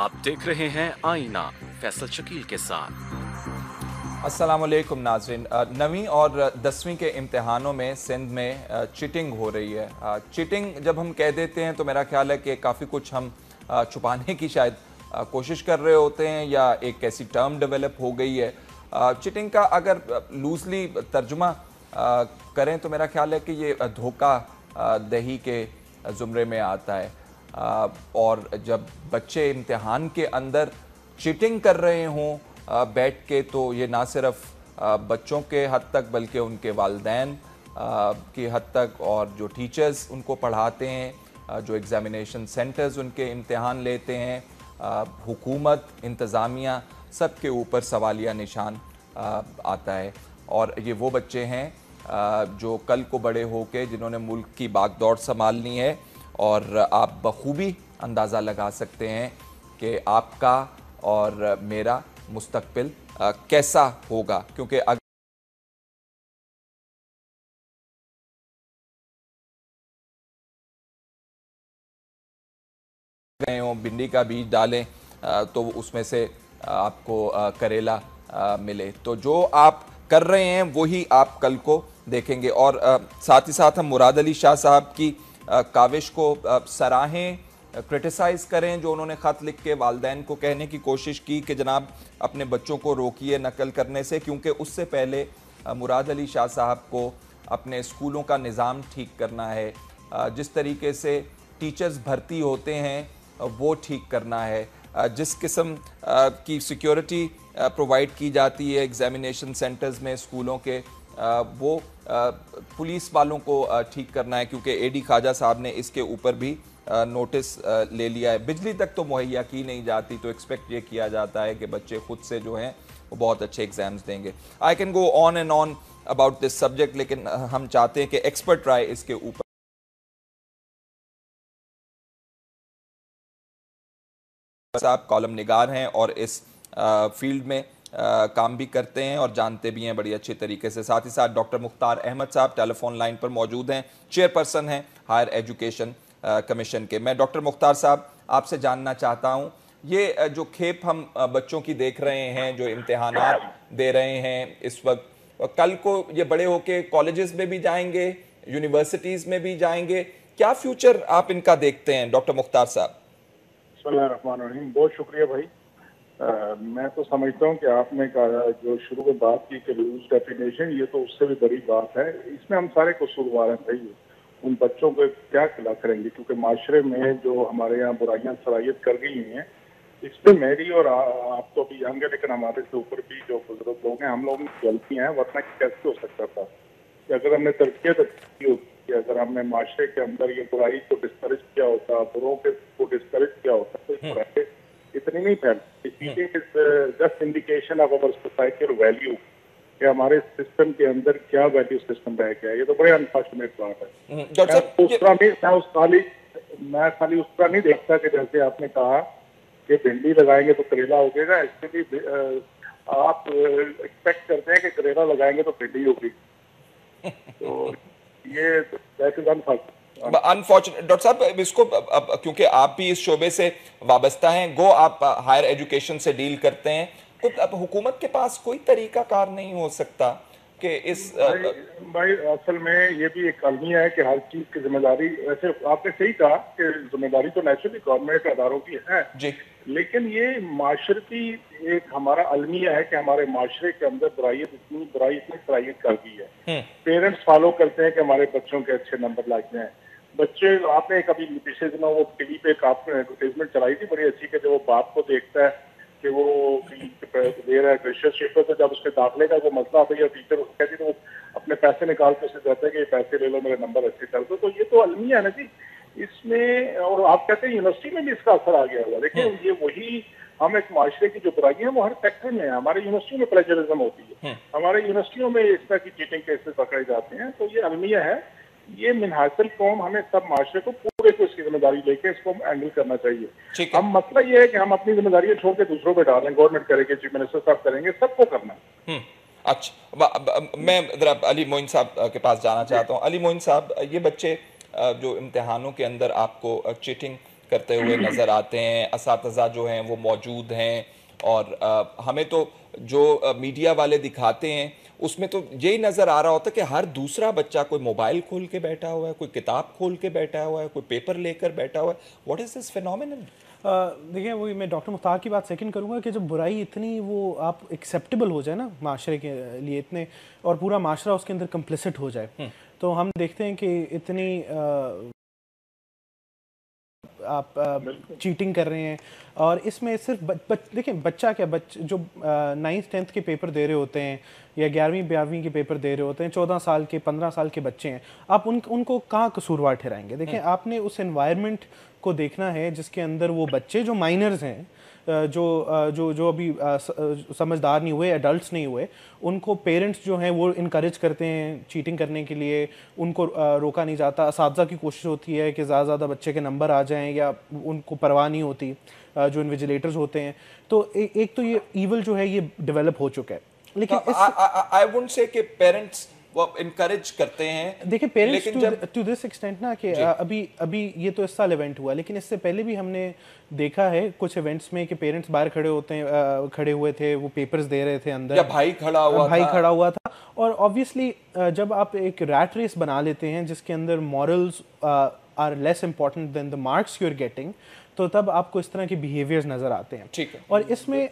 आप देख रहे हैं आईना फैसल शकील के साथ अस्सलाम वालेकुम नाजरीन नवीं और दसवीं के इम्तहानों में सिंध में चिटिंग हो रही है चिटिंग जब हम कह देते हैं तो मेरा ख्याल है कि काफ़ी कुछ हम छुपाने की शायद कोशिश कर रहे होते हैं या एक ऐसी टर्म डेवलप हो गई है चिटिंग का अगर लूजली तर्जुमा करें तो मेरा ख्याल है कि ये धोखा दही के ज़ुमरे में आता है और जब बच्चे इम्तहान के अंदर चीटिंग कर रहे हों बैठ के तो ये ना सिर्फ बच्चों के हद तक बल्कि उनके वालदेन की हद तक और जो टीचर्स उनको पढ़ाते हैं जो एग्ज़ामिनेशन सेंटर्स उनके इम्तहान लेते हैं हुकूमत इंतज़ामिया सब के ऊपर सवालिया निशान आता है और ये वो बच्चे हैं जो कल को बड़े होके जिन्होंने मुल्क की बागदौड़ संभालनी है और आप बखूबी अंदाज़ा लगा सकते हैं कि आपका और मेरा मुस्तबिल कैसा होगा क्योंकि अगर गए हों भिंडी का बीज डालें तो उसमें से आपको करेला मिले तो जो आप कर रहे हैं वही आप कल को देखेंगे और साथ ही साथ हम मुराद अली शाह साहब की काविश को सराहें क्रिटिसाइज़ करें जो उन्होंने ख़त लिख के वालदेन को कहने की कोशिश की कि जनाब अपने बच्चों को रोकिए नकल करने से क्योंकि उससे पहले मुराद अली शाह साहब को अपने स्कूलों का निज़ाम ठीक करना है जिस तरीके से टीचर्स भर्ती होते हैं वो ठीक करना है जिस किस्म की सिक्योरिटी प्रोवाइड की जाती है एग्ज़ामिनेशन सेंटर्स में स्कूलों के वो पुलिस वालों को ठीक करना है क्योंकि एडी खाजा साहब ने इसके ऊपर भी नोटिस ले लिया है बिजली तक तो मुहैया की नहीं जाती तो एक्सपेक्ट ये किया जाता है कि बच्चे खुद से जो हैं वो बहुत अच्छे एग्जाम्स देंगे I can go on and on about this subject लेकिन हम चाहते हैं कि एक्सपर्ट राय इसके ऊपर साहब कॉलम निगार हैं और इस फील्ड में आ, काम भी करते हैं और जानते भी हैं बड़ी अच्छे तरीके से साथ ही साथ डॉक्टर मुख्तार अहमद साहब टेलीफोन लाइन पर मौजूद हैं चेयरपर्सन हैं हायर एजुकेशन कमीशन के मैं डॉक्टर मुख्तार साहब आपसे जानना चाहता हूँ ये जो खेप हम बच्चों की देख रहे हैं जो इम्तहान दे रहे हैं इस वक्त कल को ये बड़े होके कॉलेजेस में भी जाएंगे यूनिवर्सिटीज़ में भी जाएंगे क्या फ्यूचर आप इनका देखते हैं डॉक्टर मुख्तार साहब बहुत शुक्रिया भाई मैं तो समझता हूँ कि आपने कहा जो शुरू में बात की कि रूल्स डेफिनेशन ये तो उससे भी बड़ी बात है इसमें हम सारे कसूरवार हैं भाई उन बच्चों को क्या खिला करेंगे क्योंकि माशरे में जो हमारे यहाँ बुराइयाँ सराहियत कर गई हैं इसमें मेरी और आ, आप तो अभी यंग है लेकिन हमारे से ऊपर भी जो बुजुर्ग लोग हैं हम लोगों की गलतियाँ हैं वरना कैसे हो सकता था कि अगर हमने तरक्त तो अच्छी होती अगर हमने माशरे के अंदर ये बुराई को डिस्करेज किया होता बुरों के को डिस्करेज किया होता तो इतनी नहीं फैलती just indication of our societal value कि हमारे सिस्टम के अंदर क्या वैल्यू सिस्टम रह गया ये तो बड़े अनफॉर्चुनेट बात है उस हम्म, तरह नहीं मैं उस खाली मैं खाली उस तरह नहीं देखता कि जैसे आपने कहा कि भिंडी लगाएंगे तो करेला उगेगा एक्चुअली आप एक्सपेक्ट करते हैं कि करेला लगाएंगे तो भिंडी होगी तो ये that is unfortunate unfortunate doctor साहब इसको क्योंकि आप भी इस शोबे से वाबस्ता हैं गो आप हायर एजुकेशन से डील करते हैं तो अब हुकूमत के पास कोई तरीका कार नहीं हो सकता कि इस भाई, भाई असल में ये भी एक अलमिया है कि हर चीज की जिम्मेदारी वैसे आपने सही कहा कि जिम्मेदारी तो नेचुरली गवर्नमेंट अदारों की है जी लेकिन ये माशरती एक हमारा अलमिया है कि हमारे माशरे के अंदर बुराइत इतनी बुराई इतनी सराइत कर दी है पेरेंट्स हम्म। फॉलो करते हैं कि हमारे बच्चों के अच्छे नंबर लाए जाए बच्चे आपने कभी पिछले दिनों वो टीवी पे काफी एडवर्टीजमेंट चलाई थी बड़ी अच्छी कि जब वो बाप को देखता है कि वो दे रहा है क्रिश्चियस शेपर तो जब उसके दाखिले का वो मसला आता है या टीचर उसको कहती तो वो अपने पैसे निकाल के उसे कहते हैं कि पैसे ले लो मेरे नंबर अच्छे चल दो तो ये तो अलमिया है ना जी इसमें और आप कहते हैं यूनिवर्सिटी में भी इसका असर आ गया हुआ लेकिन हम्म। ये वही हम एक माशरे की जो बुराई है वो हर सेक्टर में है हमारे यूनिवर्सिटी में प्लेजरिज्म होती है हम्म। हमारे यूनिवर्सिटियों में इस तरह की चीटिंग केसेस पकड़े जाते हैं तो ये अलमिया है ये मिनहासल कौम हमें सब माशरे को पूरे को इसकी जिम्मेदारी लेके इसको हैंडल करना चाहिए हम मसला ये है कि हम अपनी जिम्मेदारी छोड़ के दूसरों पे डालें गवर्नमेंट करेंगे चीफ मिनिस्टर साहब करेंगे सबको करना है हम्म, अच्छा मैं जरा अली मोइन साहब के पास जाना चाहता हूँ अली मोइन साहब ये बच्चे जो इम्तहानों के अंदर आपको चीटिंग करते हुए नज़र आते हैं इस जो हैं वो मौजूद हैं और हमें तो जो मीडिया वाले दिखाते हैं उसमें तो यही नज़र आ रहा होता है कि हर दूसरा बच्चा कोई मोबाइल खोल के बैठा हुआ है कोई किताब खोल के बैठा हुआ है कोई पेपर लेकर बैठा हुआ है व्हाट इज़ दिस फिनल देखिए वही मैं डॉक्टर मुख्तार की बात सेकंड करूँगा कि जब बुराई इतनी वो आप एक्सेप्टेबल हो जाए ना माशरे के लिए इतने और पूरा माशरा उसके अंदर कम्प्लिसिट हो जाए हम्म। तो हम देखते हैं कि इतनी आप चीटिंग कर रहे हैं और इसमें सिर्फ बच, बच, देखें बच्चा क्या बच जो नाइन्थ टेंथ के पेपर दे रहे होते हैं या ग्यारहवीं बारहवीं के पेपर दे रहे होते हैं चौदह साल के पंद्रह साल के बच्चे हैं आप उन उनको कहाँ कसूरवार ठहराएंगे देखें हम्म। आपने उस एनवायरनमेंट को देखना है जिसके अंदर वो बच्चे जो माइनर्स हैं जो जो जो अभी समझदार नहीं हुए एडल्ट नहीं हुए उनको पेरेंट्स जो हैं वो इनक्रेज करते हैं चीटिंग करने के लिए उनको रोका नहीं जाता इस की कोशिश होती है कि ज़्यादा ज़्यादा बच्चे के नंबर आ जाएँ या उनको परवाह नहीं होती जो इन्विजिलेटर्स होते हैं तो ए, एक तो ये ईवल जो है ये डेवलप हो चुका है लेकिन आई वुड से कि पेरेंट्स वो इनकरेज करते हैं देखिए पेरेंट्स टू दिस एक्सटेंट ना कि अभी अभी ये तो इस साल इवेंट हुआ लेकिन इससे पहले भी हमने देखा है कुछ इवेंट्स में कि पेरेंट्स बाहर खड़े होते हैं खड़े हुए थे वो पेपर्स दे रहे थे अंदर या भाई खड़ा हुआ भाई था। खड़ा हुआ था और ऑब्वियसली जब आप एक रैट रेस बना लेते हैं जिसके अंदर morals are less important than the marks you are getting तो तब आपको इस तरह के बिहेवियर्स नज़र आते हैं ठीक है और इसमें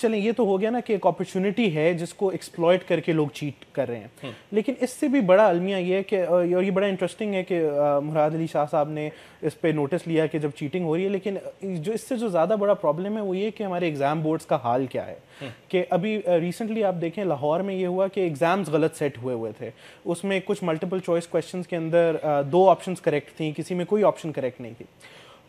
चलें ये तो हो गया ना कि एक अपॉर्चुनिटी है जिसको एक्सप्लॉयट करके लोग चीट कर रहे हैं हम्म। लेकिन इससे भी बड़ा अलमिया ये है कि और ये बड़ा इंटरेस्टिंग है कि मुराद अली शाह साहब ने इस पर नोटिस लिया कि जब चीटिंग हो रही है लेकिन जो इससे जो ज़्यादा बड़ा प्रॉब्लम है वो ये कि हमारे एग्ज़ाम बोर्ड्स का हाल क्या है हम्म। कि अभी रिसेंटली आप देखें लाहौर में ये हुआ कि एग्ज़ाम्स गलत सेट हुए हुए थे उसमें कुछ मल्टीपल चॉइस क्वेश्चंस के अंदर दो ऑप्शंस करेक्ट थी किसी में कोई ऑप्शन करेक्ट नहीं थी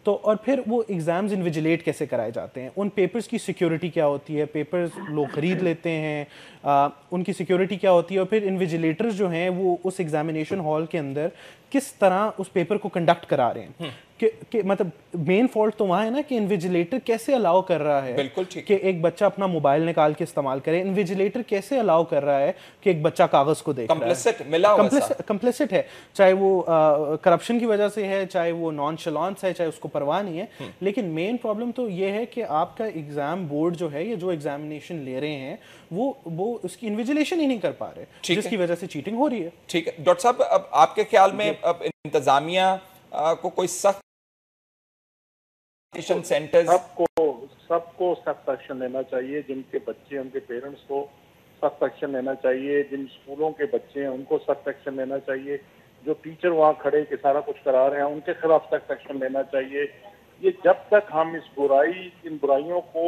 तो और फिर वो एग्ज़ाम्स इन्विजिलेट कैसे कराए जाते हैं उन पेपर्स की सिक्योरिटी क्या होती है पेपर्स लोग ख़रीद लेते हैं आ, उनकी सिक्योरिटी क्या होती है और फिर इन्विजिलेटर्स जो हैं वो उस एग्ज़ामिनेशन हॉल के अंदर किस तरह उस पेपर को कंडक्ट करा रहे हैं कि, कि मतलब मेन फॉल्ट तो वहाँ है ना कि इन्विजिलेटर कैसे अलाउ कर रहा है बिल्कुल ठीक कि एक बच्चा अपना मोबाइल निकाल के इस्तेमाल करे इन्विजिलेटर कैसे अलाउ कर रहा है कि एक बच्चा कागज को देख complicit, है कम्प्लिसिट है चाहे वो करप्शन की वजह से है चाहे वो नॉन शलॉन्स है चाहे उसको परवाह नहीं है हम्म। लेकिन मेन प्रॉब्लम तो ये है कि आपका एग्जाम बोर्ड जो है ये जो एग्जामिनेशन ले रहे हैं वो वो उसकी इन्विजिलेशन ही नहीं कर पा रहे जिसकी वजह से चीटिंग हो रही है ठीक है डॉक्टर साहब अब आपके ख्याल में अब इंतजामिया को कोई सख्त ट्रांसपोर्टेशन सेंटर सबको सबको सख्त एक्शन लेना चाहिए जिनके बच्चे उनके पेरेंट्स को सख्त एक्शन लेना चाहिए जिन स्कूलों के बच्चे हैं उनको सख्त एक्शन लेना चाहिए जो टीचर वहाँ खड़े के सारा कुछ करा रहे हैं उनके खिलाफ सख्त एक्शन लेना चाहिए ये जब तक हम इस बुराई इन बुराइयों को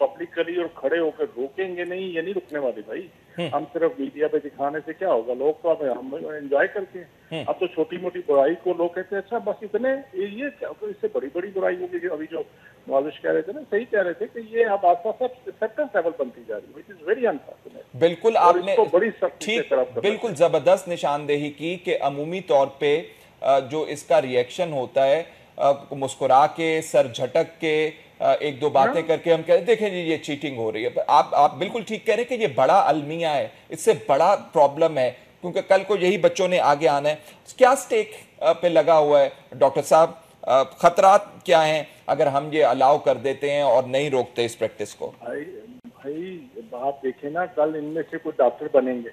पब्लिकली और खड़े होकर रोकेंगे नहीं ये नहीं रुकने वाले भाई हम्म। हम सिर्फ मीडिया पे दिखाने से क्या होगा लोग तो अब हम एंजॉय करके हम्म। अब तो छोटी मोटी बुराई को लोग कहते हैं अच्छा बस इतने ये क्या तो इससे बड़ी बड़ी बुराई होगी अभी जो मालिश कह रहे थे ना सही कह रहे थे कि ये अब आस्था सब एक्सेप्टेंस लेवल बनती जा रही है इट इज वेरी अनफॉर्चुनेट बिल्कुल आपने तो बड़ी ठीक बिल्कुल जबरदस्त निशानदेही की कि अमूमी तौर पे जो इसका रिएक्शन होता है मुस्कुरा के सर झटक के एक दो बातें हाँ। करके हम कह रहे देखें जी ये चीटिंग हो रही है आप आप बिल्कुल ठीक कह रहे हैं कि ये बड़ा अलमिया है इससे बड़ा प्रॉब्लम है क्योंकि कल को यही बच्चों ने आगे आना है क्या स्टेक पे लगा हुआ है डॉक्टर साहब खतरा क्या हैं अगर हम ये अलाउ कर देते हैं और नहीं रोकते इस प्रैक्टिस को भाई भाई आप देखे ना कल इनमें से कुछ डॉक्टर बनेंगे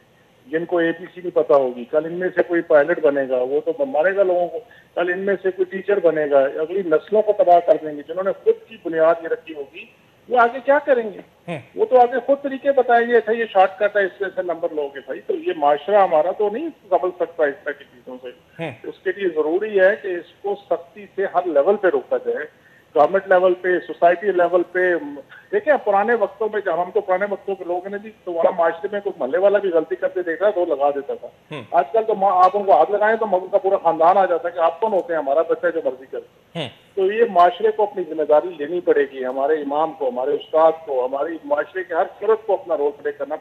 जिनको एपीसी नहीं पता होगी कल इनमें से कोई पायलट बनेगा वो तो मारेगा लोगों को कल इनमें से कोई टीचर बनेगा अगली नस्लों को तबाह कर देंगे जिन्होंने खुद की बुनियाद ये रखी होगी वो आगे क्या करेंगे हम्म। वो तो आगे खुद तरीके बताएंगे अच्छा ये शॉर्टकट है इससे ऐसे नंबर लोगे भाई तो ये माशरा हमारा तो नहीं समझ सकता इस तरह की चीजों से हम्म। उसके लिए जरूरी है कि इसको सख्ती से हर लेवल पे रोका जाए गवर्नमेंट लेवल पे सोसाइटी लेवल पे देखिए आप पुराने वक्तों में जब हमको पुराने वक्तों के लोग ने भी तो वहाँ माशरे में कोई महल्ले वाला भी गलती करते देख रहा तो लगा देता था हम्म। आजकल तो आप उनको हाथ लगाएं तो उनका पूरा खानदान आ जाता है कि आप कौन होते हैं हमारा बच्चा जो मर्जी करते हम्म। तो ये माशरे को अपनी जिम्मेदारी लेनी पड़ेगी हमारे इमाम को हमारे उस्ताद को हमारी माशरे के हर सूरत को अपना रोल प्ले करना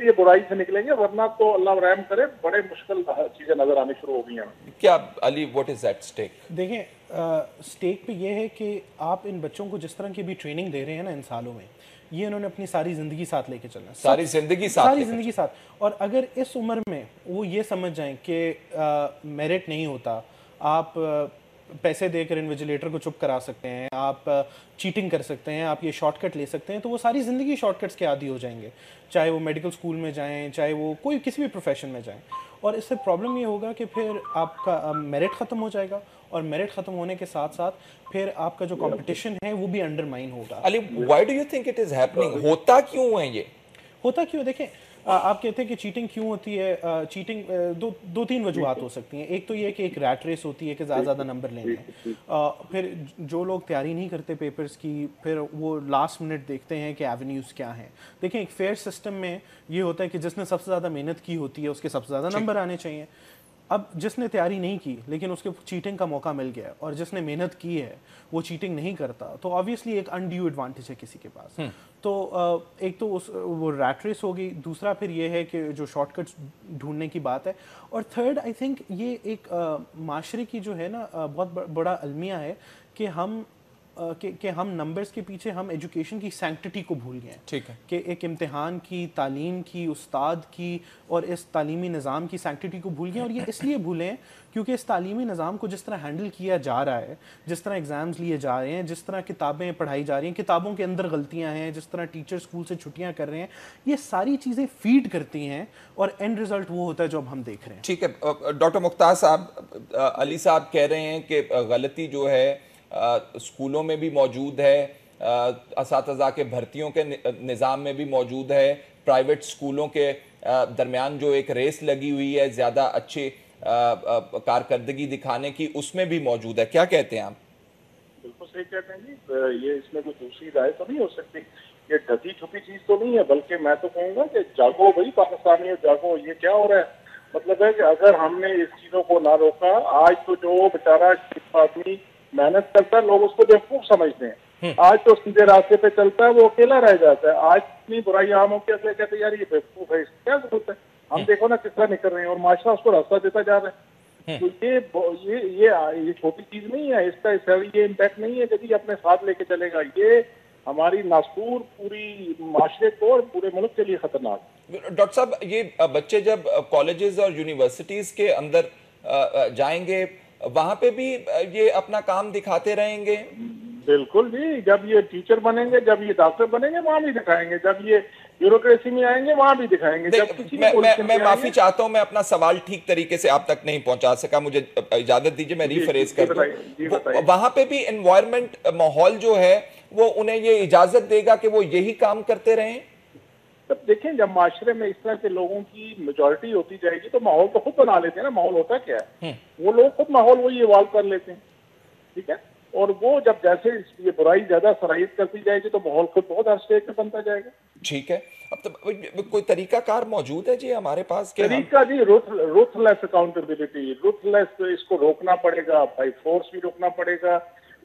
फिर ये बुराई से निकलेंगे वरना तो अल्लाह रहम करे बड़े मुश्किल चीज़ें नज़र आने शुरू हो गई हैं क्या Ali what is that stake देखिए स्टेक पे ये है कि आप इन बच्चों को जिस तरह की भी ट्रेनिंग दे रहे हैं ना इन सालों में ये इन्होंने अपनी सारी ज़िंदगी साथ लेके चलना सारी ज़िंदगी साथ सारी ज़िंदगी साथ और अगर इस उम्र में वो ये समझ जाएं कि मेरिट नहीं होता आप पैसे देकर इन्विजिलेटर को चुप करा सकते हैं आप चीटिंग कर सकते हैं आप ये शॉर्टकट ले सकते हैं तो वो सारी ज़िंदगी शॉर्टकट्स के आदि हो जाएंगे चाहे वो मेडिकल स्कूल में जाएं चाहे वो कोई किसी भी प्रोफेशन में जाएं और इससे प्रॉब्लम ये होगा कि फिर आपका मेरिट ख़त्म हो जाएगा और मेरिट ख़त्म होने के साथ साथ फिर आपका जो कॉम्पिटिशन है वो भी अंडरमाइन होगा Ali why do you think it is happening होता क्यों है ये होता क्यों देखें आप कहते हैं कि चीटिंग क्यों होती है चीटिंग दो दो तीन वजूहत हो सकती हैं एक तो ये कि एक रैट रेस होती है कि ज़्यादा ज़्यादा नंबर लेने हैं फिर जो लोग तैयारी नहीं करते पेपर्स की फिर वो लास्ट मिनट देखते हैं कि एवेन्यूज़ क्या हैं देखें एक फेयर सिस्टम में ये होता है कि जिसने सबसे ज़्यादा मेहनत की होती है उसके सबसे ज़्यादा नंबर आने चाहिए अब जिसने तैयारी नहीं की लेकिन उसके चीटिंग का मौका मिल गया और जिसने मेहनत की है वो चीटिंग नहीं करता तो ऑब्वियसली एक अनड्यू एडवांटेज है किसी के पास हम्म। तो एक तो उस वो रैटरेस होगी दूसरा फिर ये है कि जो शॉर्टकट्स ढूंढने की बात है और थर्ड आई थिंक ये एक माशरे की जो है ना बहुत बड़ा अलमिया है कि हम कि, कि हम नंबर्स के पीछे हम एजुकेशन की सेंकटिटी को भूल गए ठीक है कि एक इम्तहान की तालीम की उस्ताद की और इस तालीमी निज़ाम की सेंकटिटी को भूल गए और ये इसलिए भूलें क्योंकि इस तालीमी निज़ाम को जिस तरह हैंडल किया जा रहा है जिस तरह एग्ज़ाम्स लिए जा रहे हैं जिस तरह किताबें पढ़ाई जा रही हैं किताबों के अंदर गलतियाँ हैं जिस तरह टीचर स्कूल से छुट्टियाँ कर रहे हैं ये सारी चीज़ें फीड करती हैं और एंड रिज़ल्ट वो होता है जो अब हम देख रहे हैं ठीक है डॉक्टर मुख्तार साहब अली साहब कह रहे हैं कि गलती जो है स्कूलों में भी मौजूद है इस के भर्तियों के निज़ाम में भी मौजूद है प्राइवेट स्कूलों के दरमियान जो एक रेस लगी हुई है ज़्यादा अच्छे कारकर्दगी दिखाने की उसमें भी मौजूद है क्या कहते हैं आप बिल्कुल सही कहते हैं जी ये इसमें कोई दूसरी राय तो नहीं हो सकती ये ढकी छुपी चीज तो नहीं है बल्कि मैं तो कहूँगा कि जागो भाई पाकिस्तानी जागो ये क्या हो रहा है मतलब है कि अगर हमने इस चीजों को ना रोका आज तो जो बेचारा आदमी मेहनत करता है लोग उसको बेवकूफ समझते हैं हम्म। आज तो सीधे रास्ते पे चलता है वो अकेला रह जाता है आज इतनी बुराई आम होकर अगले कहते यार ये बेवकूफ है क्या जरूरत है हम हम्म। देखो ना कितना निकल रहे हैं और माशरा उसको रास्ता देता जा रहा है हम्म। तो ये ये ये ये छोटी चीज नहीं है इसका इस ये इम्पैक्ट नहीं है यदि अपने साथ लेके चलेगा ये हमारी नासूर पूरी माशरे को और पूरे मुल्क के लिए खतरनाक डॉक्टर साहब ये बच्चे जब कॉलेजेस और यूनिवर्सिटीज के अंदर जाएंगे वहाँ पे भी ये अपना काम दिखाते रहेंगे बिल्कुल जी जब ये टीचर बनेंगे जब ये डॉक्टर बनेंगे वहाँ भी दिखाएंगे जब ये ब्यूरोक्रेसी में आएंगे वहाँ भी दिखाएंगे जब किसी मैं, मैं, मैं माफी चाहता हूँ मैं अपना सवाल ठीक तरीके से आप तक नहीं पहुँचा सका मुझे इजाजत दीजिए मैं रिफ्रेस कर वहां वहाँ पे भी एनवायरमेंट माहौल जो है वो उन्हें ये इजाजत देगा कि वो यही काम करते रहें तब देखें जब माशरे में इस तरह के लोगों की मेजोरिटी होती जाएगी तो माहौल तो खुद बना लेते हैं ना माहौल होता क्या है हम्म। वो लोग खुद माहौल वही इवॉल्व कर लेते हैं ठीक है और वो जब जैसे ये बुराई ज्यादा सराहित करती जाएगी तो माहौल खुद बहुत हर स्टेज में बनता जाएगा ठीक है अब तो कोई तरीका कार मौजूद है जी हमारे पास के तरीका जी रूथलेस अकाउंटेबिलिटी रूथलेस इसको रोकना पड़ेगा बाई फोर्स भी रोकना पड़ेगा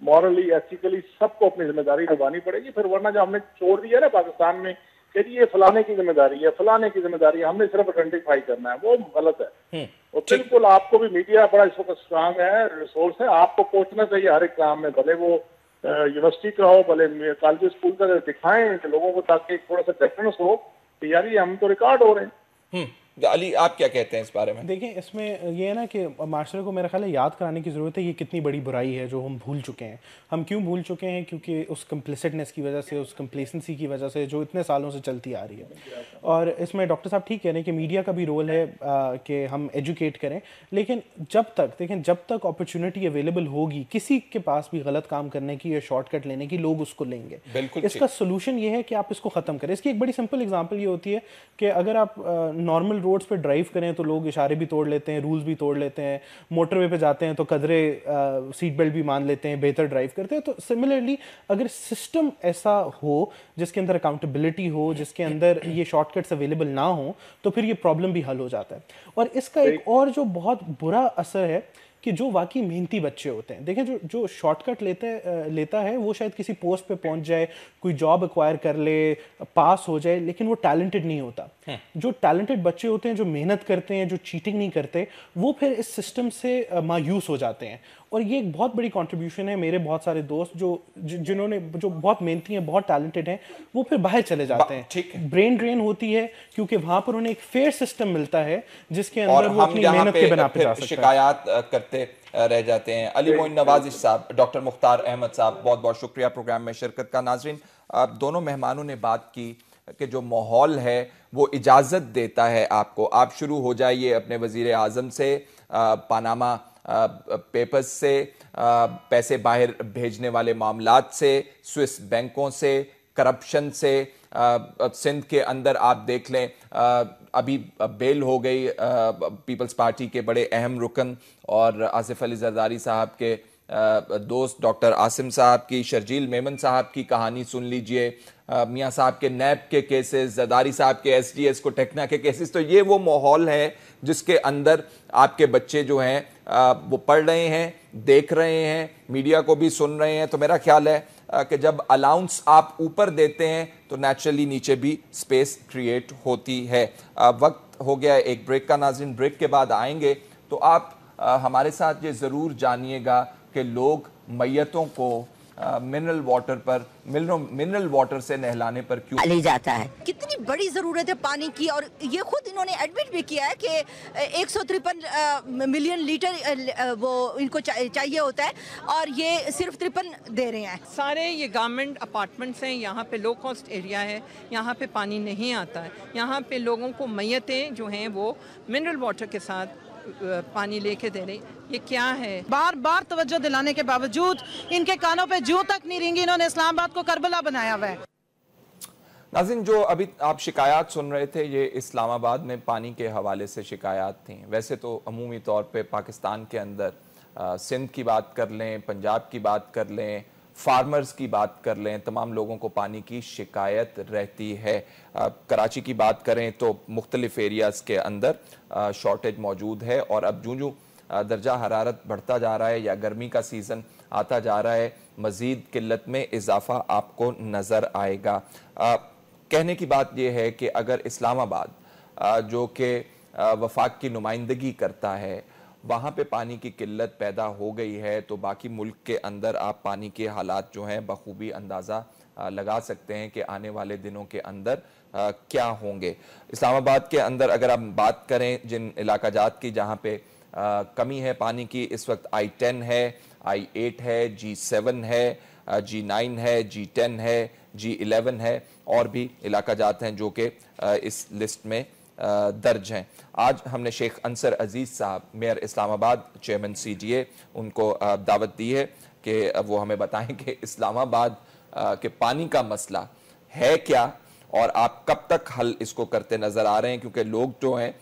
मॉरली एथिकली सबको अपनी जिम्मेदारी निभानी पड़ेगी फिर वरना जो हमने छोड़ दिया ना पाकिस्तान में कि ये फलाने की जिम्मेदारी है फलाने की जिम्मेदारी है हमने सिर्फ आइडेंटिफाई करना है वो गलत है हम्म, और बिल्कुल आपको भी मीडिया बड़ा इस वक्त स्ट्रांग है रिसोर्स है आपको पहुंचना चाहिए हर एक काम में भले वो यूनिवर्सिटी का हो भले कॉलेज स्कूल का दिखाएं लोगों को ताकि थोड़ा सा डेफरेंस हो कि यार ये हम तो रिकॉर्ड हो रहे हैं हम्म। अली आप क्या कहते हैं इस बारे में देखिए इसमें ये है ना कि माशरे को मेरा ख्याल है याद कराने की ज़रूरत है ये कितनी बड़ी बुराई है जो हम भूल चुके हैं हम क्यों भूल चुके हैं क्योंकि उस कम्प्लिसटनेस की वजह से उस कम्प्लेसेंसी की वजह से जो इतने सालों से चलती आ रही है और इसमें डॉक्टर साहब ठीक कह रहे हैं कि मीडिया का भी रोल है कि हम एजुकेट करें लेकिन जब तक देखें जब तक अपॉर्चुनिटी अवेलेबल होगी किसी के पास भी गलत काम करने की या शॉर्टकट लेने की लोग उसको लेंगे इसका सोलूशन ये है कि आप इसको ख़त्म करें इसकी एक बड़ी सिंपल एग्जाम्पल ये होती है कि अगर आप नॉर्मल रोड्स पे ड्राइव करें तो लोग इशारे भी तोड़ लेते हैं रूल्स भी तोड़ लेते हैं मोटरवे पे जाते हैं तो कदरे सीट बेल्ट भी मान लेते हैं बेहतर ड्राइव करते हैं तो सिमिलरली अगर सिस्टम ऐसा हो जिसके अंदर अकाउंटेबिलिटी हो जिसके अंदर ये शॉर्टकट्स अवेलेबल ना हो तो फिर ये प्रॉब्लम भी हल हो जाता है और इसका एक और जो बहुत बुरा असर है कि जो वाकई मेहनती बच्चे होते हैं देखें जो जो शॉर्टकट लेते लेता है वो शायद किसी पोस्ट पे पहुंच जाए कोई जॉब एक्वायर कर ले पास हो जाए लेकिन वो टैलेंटेड नहीं होता जो टैलेंटेड बच्चे होते हैं जो मेहनत करते हैं जो चीटिंग नहीं करते वो फिर इस सिस्टम से मायूस हो जाते हैं और ये एक बहुत बड़ी कॉन्ट्रीब्यूशन है मेरे बहुत सारे दोस्त जो जिन्होंने जो बहुत मेहनती हैं बहुत टैलेंटेड हैं वो फिर बाहर चले जाते हैं ठीक है ब्रेन ड्रेन होती है क्योंकि वहां पर उन्हें एक फेयर सिस्टम मिलता है जिसके अंदर वो अपनी मेहनत के बना पे शिकायत करते रह जाते हैं अली मोइन नवाजिश साहब डॉक्टर मुख्तार अहमद साहब बहुत बहुत शुक्रिया प्रोग्राम में शिरकत का नाजरीन दोनों मेहमानों ने बात की कि जो माहौल है वो इजाज़त देता है आपको आप शुरू हो जाइए अपने वज़ी अजम से पानामा पेपर्स से पैसे बाहर भेजने वाले मामला से स्विस बैंकों से करप्शन से सिंध के अंदर आप देख लें अभी बेल हो गई पीपल्स पार्टी के बड़े अहम रुकन और आसिफ अली जरदारी साहब के दोस्त डॉक्टर आसिम साहब की शर्जील मेमन साहब की कहानी सुन लीजिए मियाँ साहब के नैब के केसेस जदारी साहब के एसडीएस को टेक्ना के केसेस तो ये वो माहौल है जिसके अंदर आपके बच्चे जो हैं वो पढ़ रहे हैं देख रहे हैं मीडिया को भी सुन रहे हैं तो मेरा ख्याल है कि जब अलाउंस आप ऊपर देते हैं तो नेचुरली नीचे भी स्पेस क्रिएट होती है वक्त हो गया एक ब्रेक का नाजिन ब्रेक के बाद आएंगे तो आप हमारे साथ ये ज़रूर जानिएगा कि लोग मैतों को मिनरल वाटर पर मिनरल वाटर से नहलाने पर क्यों ले जाता है कितनी बड़ी ज़रूरत है पानी की और ये खुद इन्होंने एडमिट भी किया है कि एक मिलियन लीटर वो इनको चाहिए होता है और ये सिर्फ तिरपन दे रहे हैं सारे ये गवर्नमेंट अपार्टमेंट्स हैं यहाँ पे लो कॉस्ट एरिया है यहाँ पे पानी नहीं आता है यहाँ पे लोगों को मैयतें जो हैं वो मिनरल वाटर के साथ पानी लेके दे रही ये क्या है बार बार तवज्जो दिलाने के बावजूद इनके कानों पे जू तक नहीं रिंगी इन्होंने इस्लामाबाद को करबला बनाया हुआ है नाजिन जो अभी आप शिकायत सुन रहे थे ये इस्लामाबाद में पानी के हवाले से शिकायत थी वैसे तो अमूमी तौर पर पाकिस्तान के अंदर सिंध की बात कर लें पंजाब की बात कर लें फार्मर्स की बात कर लें तमाम लोगों को पानी की शिकायत रहती है कराची की बात करें तो मुख्तलिफ एरियाज़ के अंदर शॉर्टेज मौजूद है और अब जूँ जूँ दर्जा हरारत बढ़ता जा रहा है या गर्मी का सीज़न आता जा रहा है मज़ीद किल्लत में इजाफा आपको नज़र आएगा आ, कहने की बात यह है कि अगर इस्लामाबाद जो कि वफाक की नुमाइंदगी करता है वहाँ पे पानी की किल्लत पैदा हो गई है तो बाकी मुल्क के अंदर आप पानी के हालात जो हैं बखूबी अंदाज़ा लगा सकते हैं कि आने वाले दिनों के अंदर क्या होंगे इस्लामाबाद के अंदर अगर आप बात करें जिन इलाका जात की जहाँ पे कमी है पानी की इस वक्त आई टेन है आई एट है जी सेवन है जी नाइन है जी टेन है जी इलेवन है और भी इलाका जात हैं जो कि इस लिस्ट में दर्ज हैं आज हमने शेख अंसर अजीज़ साहब मेयर इस्लामाबाद चेयरमैन सी उनको दावत दी है कि वो हमें बताएं कि इस्लामाबाद के पानी का मसला है क्या और आप कब तक हल इसको करते नज़र आ रहे हैं क्योंकि लोग जो हैं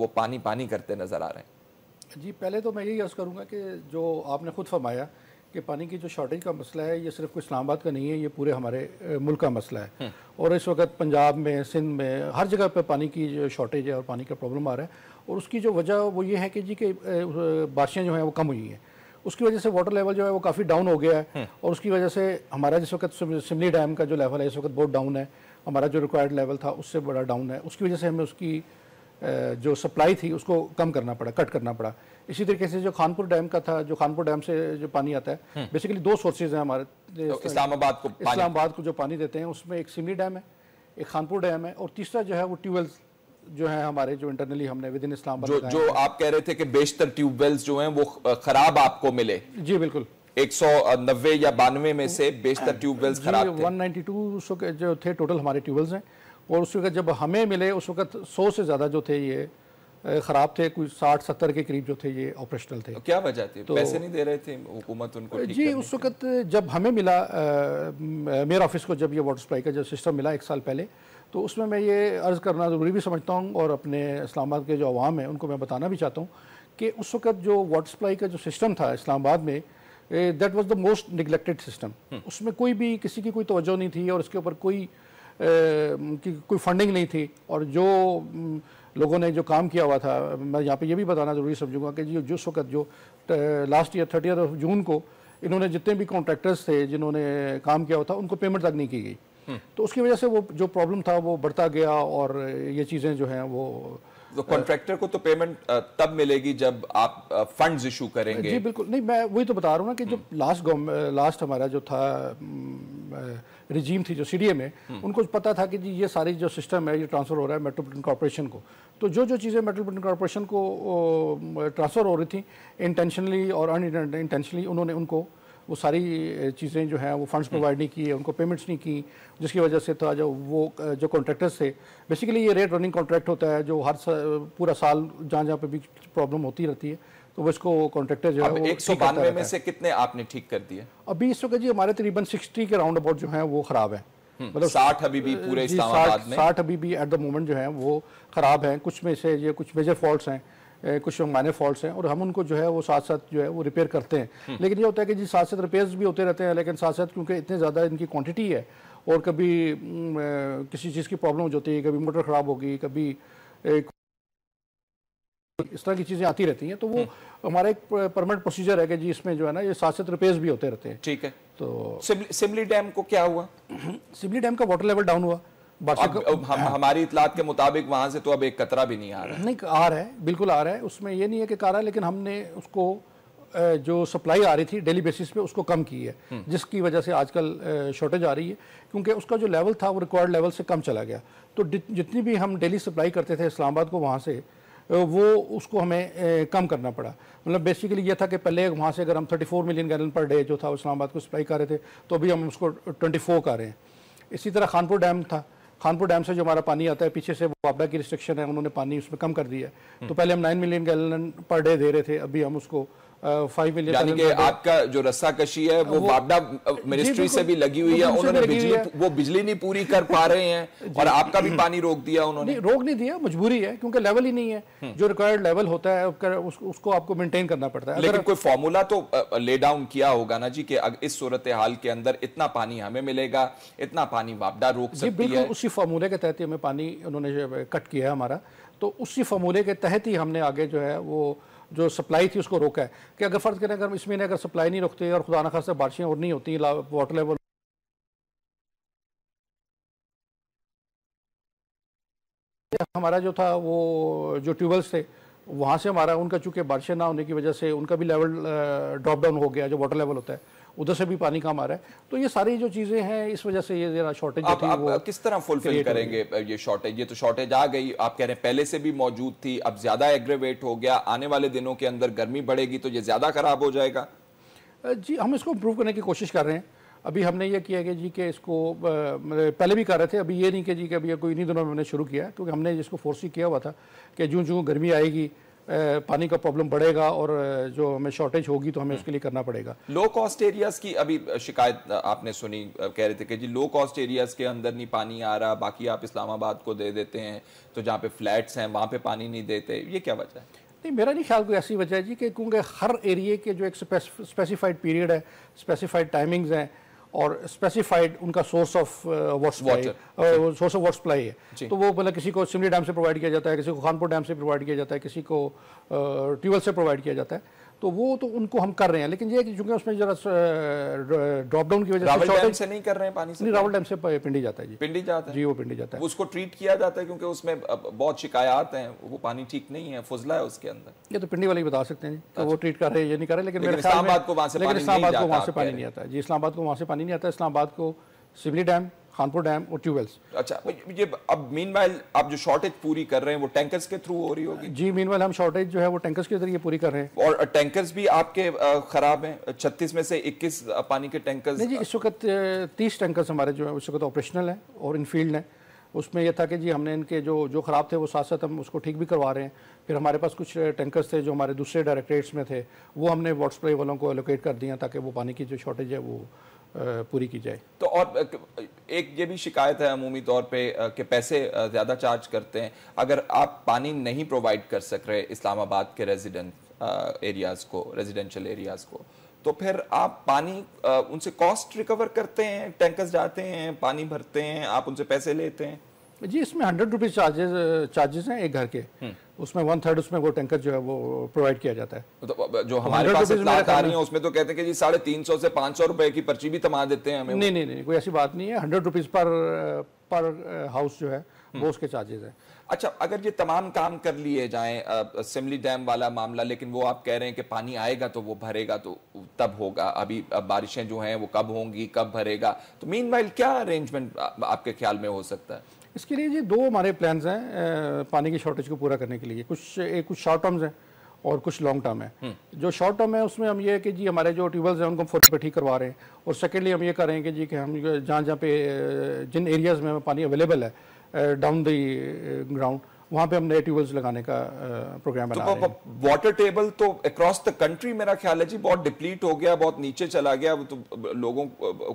वो पानी पानी करते नज़र आ रहे हैं जी पहले तो मैं यही अर्ज़ करूँगा कि जो आपने खुद फरमाया कि पानी की जो शॉर्टेज का मसला है ये सिर्फ इस्लामाबाद का नहीं है ये पूरे हमारे मुल्क का मसला है हम्म। और इस वक्त पंजाब में सिंध में हर जगह पे पानी की जो शॉर्टेज है और पानी का प्रॉब्लम आ रहा है और उसकी जो वजह वो ये है कि जी कि बारिशें जो हैं वो कम हुई हैं उसकी वजह से वाटर लेवल जो है वो काफ़ी डाउन हो गया है हम्म। और उसकी वजह से हमारा जिस वक्त सिमली डैम का जो लेवल है इस वक्त बहुत डाउन है हमारा जो रिक्वायर्ड लेवल था उससे बड़ा डाउन है उसकी वजह से हमें उसकी जो सप्लाई थी उसको कम करना पड़ा कट करना पड़ा इसी तरीके से जो खानपुर डैम का था जो खानपुर डैम से जो पानी आता है बेसिकली हम्म। दो सोर्सेज हैं हमारे तो इस्लामाबाद को इस्लामाबाद को जो पानी देते हैं उसमें एक सिमली डैम है एक खानपुर डैम है और तीसरा जो है वो ट्यूबवेल्स जो है हमारे जो इंटरनली हमने विद इन इस्लाम जो, जो आप कह रहे थे कि बेशतर ट्यूबवेल्स जो है वो खराब आपको मिले जी बिल्कुल एक सौ नब्बे या बानवे में से बेशतर ट्यूबवेल्स खराब वन नाइनटी टू जो थे टोटल हमारे ट्यूबवेल्स हैं और उस वक्त जब हमें मिले उस वक्त सौ से ज़्यादा जो थे ये ख़राब थे कुछ साठ सत्तर के करीब जो थे ये ऑपरेशनल थे क्या वजह थी तो, पैसे नहीं दे रहे थे हुकूमत उनको जी उस वक्त जब हमें मिला मेरे ऑफिस को जब ये वाटर सप्लाई का जब सिस्टम मिला एक साल पहले तो उसमें मैं ये अर्ज़ करना ज़रूरी भी समझता हूँ और अपने इस्लामाबाद के जो अवाम हैं उनको मैं बताना भी चाहता हूँ कि उस वक्त जो वाटर सप्लाई का जो सिस्टम था इस्लामाबाद में that was the most neglected system उसमें कोई भी किसी की कोई तवज्जो नहीं थी और उसके ऊपर कोई ए, कोई फंडिंग नहीं थी और जो लोगों ने जो काम किया हुआ था मैं यहाँ पे ये भी बताना ज़रूरी समझूंगा कि जो जिस वक्त जो last year thirty of June को इन्होंने जितने भी कॉन्ट्रैक्टर्स थे जिन्होंने काम किया हुआ था उनको पेमेंट तक नहीं की गई हम्म। तो उसकी वजह से वो जो प्रॉब्लम था वो बढ़ता गया और ये चीज़ें जो हैं वो तो कॉन्ट्रैक्टर को तो पेमेंट तब मिलेगी जब आप फंड्स इशू करेंगे जी बिल्कुल नहीं मैं वही तो बता रहा हूँ ना कि जो लास्ट हम्म। लास्ट हमारा जो था रिजीम थी जो सी में उनको पता था कि जी ये सारी जो सिस्टम है ये ट्रांसफ़र हो रहा है मेट्रोपोलिटन कॉरपोरेशन को तो जो जो चीज़ें मेट्रोपोलिटन कॉरपोरेशन को ट्रांसफ़र हो रही थी इंटेंशनली और अन इंटेंशनली उन्होंने उनको वो सारी चीज़ें जो हैं वो फंड्स हम्म। प्रोवाइड नहीं किए उनको पेमेंट्स नहीं की जिसकी वजह से था जो वो जो कॉन्ट्रैक्टर्स थे बेसिकली ये रेट रनिंग कॉन्ट्रैक्ट होता है जो हर सा, पूरा साल जहाँ जहाँ पे भी प्रॉब्लम होती रहती है तो वो इसको कॉन्ट्रेक्टर जो है एक सौ बानवे में से कितने आपने ठीक कर दिए अभी इस वक्त जी हमारे तकरीबन सिक्सटी के राउंड अबाउट जो है वो खराब है हम्म, मतलब साठ अभी भी पूरे साठ अभी भी एट द मोमेंट जो है वो खराब है कुछ में से ये कुछ मेजर फॉल्ट्स हैं कुछ माइनर फॉल्ट्स हैं और हम उनको जो है वो साथ साथ जो है वो रिपेयर करते हैं हम्म। लेकिन ये होता है कि जी साथ साथ रिपेयर्स भी होते रहते हैं लेकिन साथ साथ क्योंकि इतने ज़्यादा इनकी क्वांटिटी है और कभी हम्म, किसी चीज़ की प्रॉब्लम हो जाती है कभी मोटर ख़राब होगी कभी इस तरह की चीज़ें आती रहती हैं तो वो हमारा एक परमानेंट प्रोसीजर है कि जी इसमें जो है ना ये सात सात रिपेयर्स भी होते रहते हैं ठीक है तो सिमली डैम को क्या हुआ सिमली डैम का वाटर लेवल डाउन हुआ अब, हम, हमारी इतलात के मुताबिक वहाँ से तो अब एक कतरा भी नहीं आ रहा नहीं आ रहा है बिल्कुल आ रहा है उसमें ये नहीं है कि आ रहा है लेकिन हमने उसको जो सप्लाई आ रही थी डेली बेसिस पे उसको कम की है हम्म। जिसकी वजह से आजकल शॉर्टेज आ रही है क्योंकि उसका जो लेवल था वो रिक्वायर्ड लेवल से कम चला गया तो जितनी भी हम डेली सप्लाई करते थे इस्लामाबाद को वहाँ से वो उसको हमें कम करना पड़ा मतलब बेसिकली ये था कि पहले वहाँ से अगर हम 34 मिलियन गैलन पर डे जो था इस्लामाबाद को सप्लाई कर रहे थे तो अभी हम उसको 24 कर रहे हैं इसी तरह खानपुर डैम था खानपुर डैम से जो हमारा पानी आता है पीछे से वापडा की रिस्ट्रिक्शन है उन्होंने पानी उसमें कम कर दिया तो हम्म। पहले हम nine million gallon per day दे रहे थे अभी हम उसको फाइव मिलियन यानी कि आपका जो रस्सा कशी है वो, वो बाबडा मिनिस्ट्री से भी लगी हुई है उन्होंने बिजली वो बिजली नहीं पूरी कर पा रहे हैं और आपका भी पानी रोक दिया उन्होंने नहीं, रोक नहीं दिया मजबूरी है क्योंकि लेवल ही नहीं है हम्म। जो रिक्वायर्ड लेवल होता है उस, उसको आपको मेंटेन करना पड़ता है लेकिन कोई फॉर्मूला तो ले डाउन किया होगा ना जी कि इस सूरत हाल के अंदर इतना पानी हमें मिलेगा इतना पानी बाबडा रोक सकती उसी फॉर्मूले के तहत हमें पानी उन्होंने कट किया है हमारा तो उसी फॉर्मूले के तहत ही हमने आगे जो है वो जो सप्लाई थी उसको रोका है कि अगर फ़र्ज़ करें अगर इस महीने अगर सप्लाई नहीं रोकते और खुदा न से बारिशें और नहीं होती वाटर लेवल हमारा जो था वो जो ट्यूबवेल्स थे वहाँ से हमारा उनका चूंकि बारिशें ना होने की वजह से उनका भी लेवल ड्रॉप डाउन हो गया जो वाटर लेवल होता है उधर से भी पानी कम आ रहा है तो ये सारी जो चीज़ें हैं इस वजह से ये जरा शॉर्टेज आप, आप किस तरह फुलफिल करेंगे ये शॉर्टेज ये तो शॉर्टेज आ गई आप कह रहे हैं पहले से भी मौजूद थी अब ज़्यादा एग्रेवेट हो गया आने वाले दिनों के अंदर गर्मी बढ़ेगी तो ये ज़्यादा खराब हो जाएगा जी हम इसको इम्प्रूव करने की कोशिश कर रहे हैं अभी हमने ये किया कि जी कि इसको मतलब पहले भी कर रहे थे अभी ये नहीं कि जी के अभी कोई इन्हीं दिनों में हमने शुरू किया क्योंकि हमने जिसको ही किया हुआ था कि जूँ जूँ गर्मी आएगी पानी का प्रॉब्लम बढ़ेगा और जो हमें शॉर्टेज होगी तो हमें हम्म। उसके लिए करना पड़ेगा लो कॉस्ट एरियाज की अभी शिकायत आपने सुनी कह रहे थे कि जी लो कॉस्ट एरियाज के अंदर नहीं पानी आ रहा बाकी आप इस्लामाबाद को दे देते हैं तो जहाँ पे फ्लैट्स हैं वहाँ पे पानी नहीं देते ये क्या वजह है नहीं मेरा नहीं ख्याल कोई ऐसी वजह है जी कि क्योंकि हर एरिए के जो एक स्पेसिफाइड पीरियड है स्पेसिफाइड टाइमिंग्स हैं और स्पेसिफाइड उनका source of water source of water supply है तो वो मतलब किसी को सिमली डैम से प्रोवाइड किया जाता है किसी को खानपुर डैम से प्रोवाइड किया जाता है किसी को ट्यूबवेल uh, से प्रोवाइड किया जाता है तो वो तो उनको हम कर रहे हैं लेकिन ये कि चूंकि उसमें जरा ड्रॉप डाउन की वजह से डैम से नहीं कर रहे हैं पानी से नहीं रावल डैम से पिंडी जाता है जी पिंडी जाता है जी वो पिंडी जाता है उसको ट्रीट किया जाता है क्योंकि उसमें बहुत शिकायत हैं वो पानी ठीक नहीं है फुजला है उसके अंदर ये तो पिंडी वाले बता सकते हैं कि तो वो ट्रीट अच्छा। कर रहे हैं ये नहीं कर रहे लेकिन इस्लाबाद को वहाँ से पानी नहीं आता जी इस्लाबाद को वहाँ से पानी नहीं आता इस्लामाबाद को सिमली डैम खानपुर डैम और ट्यूबवेल्स अच्छा ये अब मीन आप जो शॉर्टेज पूरी कर रहे हैं वो टैंकर्स के थ्रू हो रही होगी जी मीन हम शॉर्टेज जो है वो टैंकर्स के जरिए पूरी कर रहे हैं और टैंकर्स भी आपके खराब हैं छत्तीस में से इक्कीस पानी के टैंकर्स जी इस वक्त तीस टैंकर्स हमारे जो है उस वक्त ऑपरेशनल है और इनफील्ड है उसमें यह था कि जी हमने इनके जो जो ख़राब थे वो साथ साथ हम उसको ठीक भी करवा रहे हैं फिर हमारे पास कुछ टैंकर्स थे जो हमारे दूसरे डायरेक्टरेट्स में थे वो हमने वाटर सप्लाई वालों को एलोकेट कर दिया ताकि वो पानी की जो शॉर्टेज है वो पूरी की जाए तो और एक ये भी शिकायत है अमूमी तौर पे कि पैसे ज़्यादा चार्ज करते हैं अगर आप पानी नहीं प्रोवाइड कर सक रहे इस्लामाबाद के रेजिडेंट एरियाज़ को रेजिडेंशल एरियाज़ को तो फिर आप पानी उनसे कॉस्ट रिकवर करते हैं टैंकर्स जाते हैं पानी भरते हैं आप उनसे पैसे लेते हैं जी इसमें हंड्रेड रुपीज़ चार्जेस चार्जेस हैं एक घर के हम्म। उसमें वन थर्ड उसमें वो टैंकर जो है वो प्रोवाइड किया जाता है तो जो हमारे पास आ रही है उसमें तो कहते हैं कि जी साढ़े तीन सौ से पाँच सौ रुपए की पर्ची भी थमा देते हैं हमें नहीं नहीं नहीं कोई ऐसी बात नहीं है हंड्रेड रुपीज़ पर पर हाउस uh, जो है हम्म। वो उसके चार्जेस है अच्छा अगर ये तमाम काम कर लिए जाए सिमली डैम वाला मामला लेकिन वो आप कह रहे हैं कि पानी आएगा तो वो भरेगा तो तब होगा अभी बारिशें जो हैं वो कब होंगी कब भरेगा तो मीन क्या अरेंजमेंट आपके ख्याल में हो सकता है इसके लिए जी दो हमारे प्लान्स हैं पानी की शॉर्टेज को पूरा करने के लिए कुछ एक कुछ शॉर्ट टर्म्स हैं और कुछ लॉन्ग टर्म है जो शॉर्ट टर्म है उसमें हम ये है कि जी हमारे जो ट्यूबवेल्स हैं उनको हम फोटो पे ठीक करवा रहे हैं और सेकेंडली हम ये कर रहे हैं कि जी कि हम जहाँ जहाँ पे जिन एरियाज़ में पानी अवेलेबल है डाउन द ग्राउंड वहाँ पे हम नए ट्यूबवेल्स लगाने का प्रोग्राम तो बना तो वाटर टेबल तो अक्रॉस द कंट्री मेरा ख्याल है जी बहुत डिप्लीट हो गया बहुत नीचे चला गया तो लोगों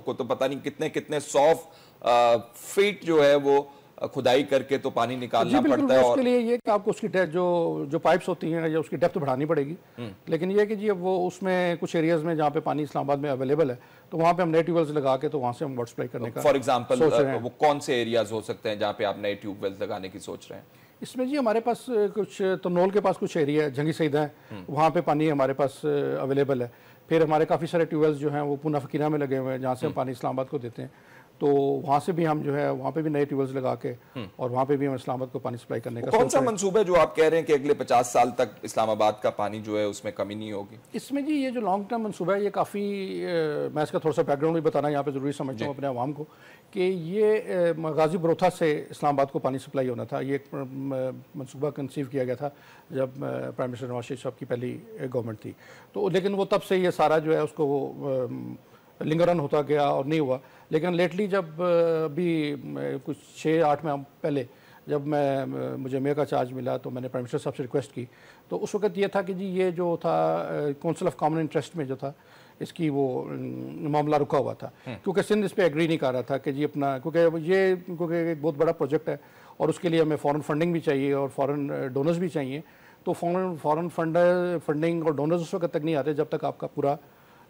को तो पता नहीं कितने कितने सौ फीट जो है वो खुदाई करके तो पानी निकालना पड़ता है और लिए ये कि आपको उसकी जो जो पाइप्स होती हैं या उसकी डेप्थ बढ़ानी पड़ेगी हम्म। लेकिन ये कि जी अब वो उसमें कुछ एरियाज में जहाँ पे पानी इस्लामाबाद में अवेलेबल है तो वहाँ पे हम नए ट्यूबवेल्स लगा के तो वहाँ से हम वाटर सप्लाई करने का फॉर एग्जाम्पल वो कौन से एरियाज हो सकते हैं जहाँ पे आप नए ट्यूबवेल्स लगाने की सोच रहे हैं इसमें जी हमारे पास कुछ तनोल के पास कुछ एरिया है जंगी सईद है हम्म। वहाँ पे पानी हमारे पास अवेलेबल है फिर हमारे काफ़ी सारे ट्यूबवेल्स जो हैं वो पूना फकीरा में लगे हुए हैं जहाँ से हम हम्म। पानी इस्लामाबाद को देते हैं तो वहाँ से भी हम जो है वहाँ पे भी नए ट्यूबल्स लगा के हम्म। और वहाँ पे भी हम इस्लामाबाद को पानी सप्लाई करने का कौन सा मंसूबा है जो आप कह रहे हैं कि अगले 50 साल तक इस्लामाबाद का पानी जो है उसमें कमी नहीं होगी इसमें जी ये जो लॉन्ग टर्म मंसूबा है ये काफ़ी मैं इसका थोड़ा सा बैकग्राउंड भी बताना यहाँ पर ज़रूरी समझता हूँ अपने आवाम को कि ये गाजी बरोथा से इस्लामाबाद को पानी सप्लाई होना था ये एक मनसूबा कंसीव किया गया था जब प्राइम मिनिस्टर नवाज शरीफ साहब की पहली गवर्नमेंट थी तो लेकिन वो तब से ये सारा जो है उसको लिंगरन होता गया और नहीं हुआ लेकिन लेटली जब भी कुछ छः आठ में पहले जब मैं मुझे मेयर का चार्ज मिला तो मैंने प्राइम मिनिस्टर साहब से रिक्वेस्ट की तो उस वक्त ये था कि जी ये जो था काउंसिल ऑफ कॉमन इंटरेस्ट में जो था इसकी वो मामला रुका हुआ था हम्म। क्योंकि सिंध इस पर एग्री नहीं कर रहा था कि जी अपना क्योंकि ये क्योंकि एक बहुत बड़ा प्रोजेक्ट है और उसके लिए हमें फ़ॉरन फंडिंग भी चाहिए और फ़ॉरन डोनर्स भी चाहिए तो फ़ॉरन फ़ॉरन फंड फंडिंग और डोनर्स उस वक्त तक नहीं आते जब तक आपका पूरा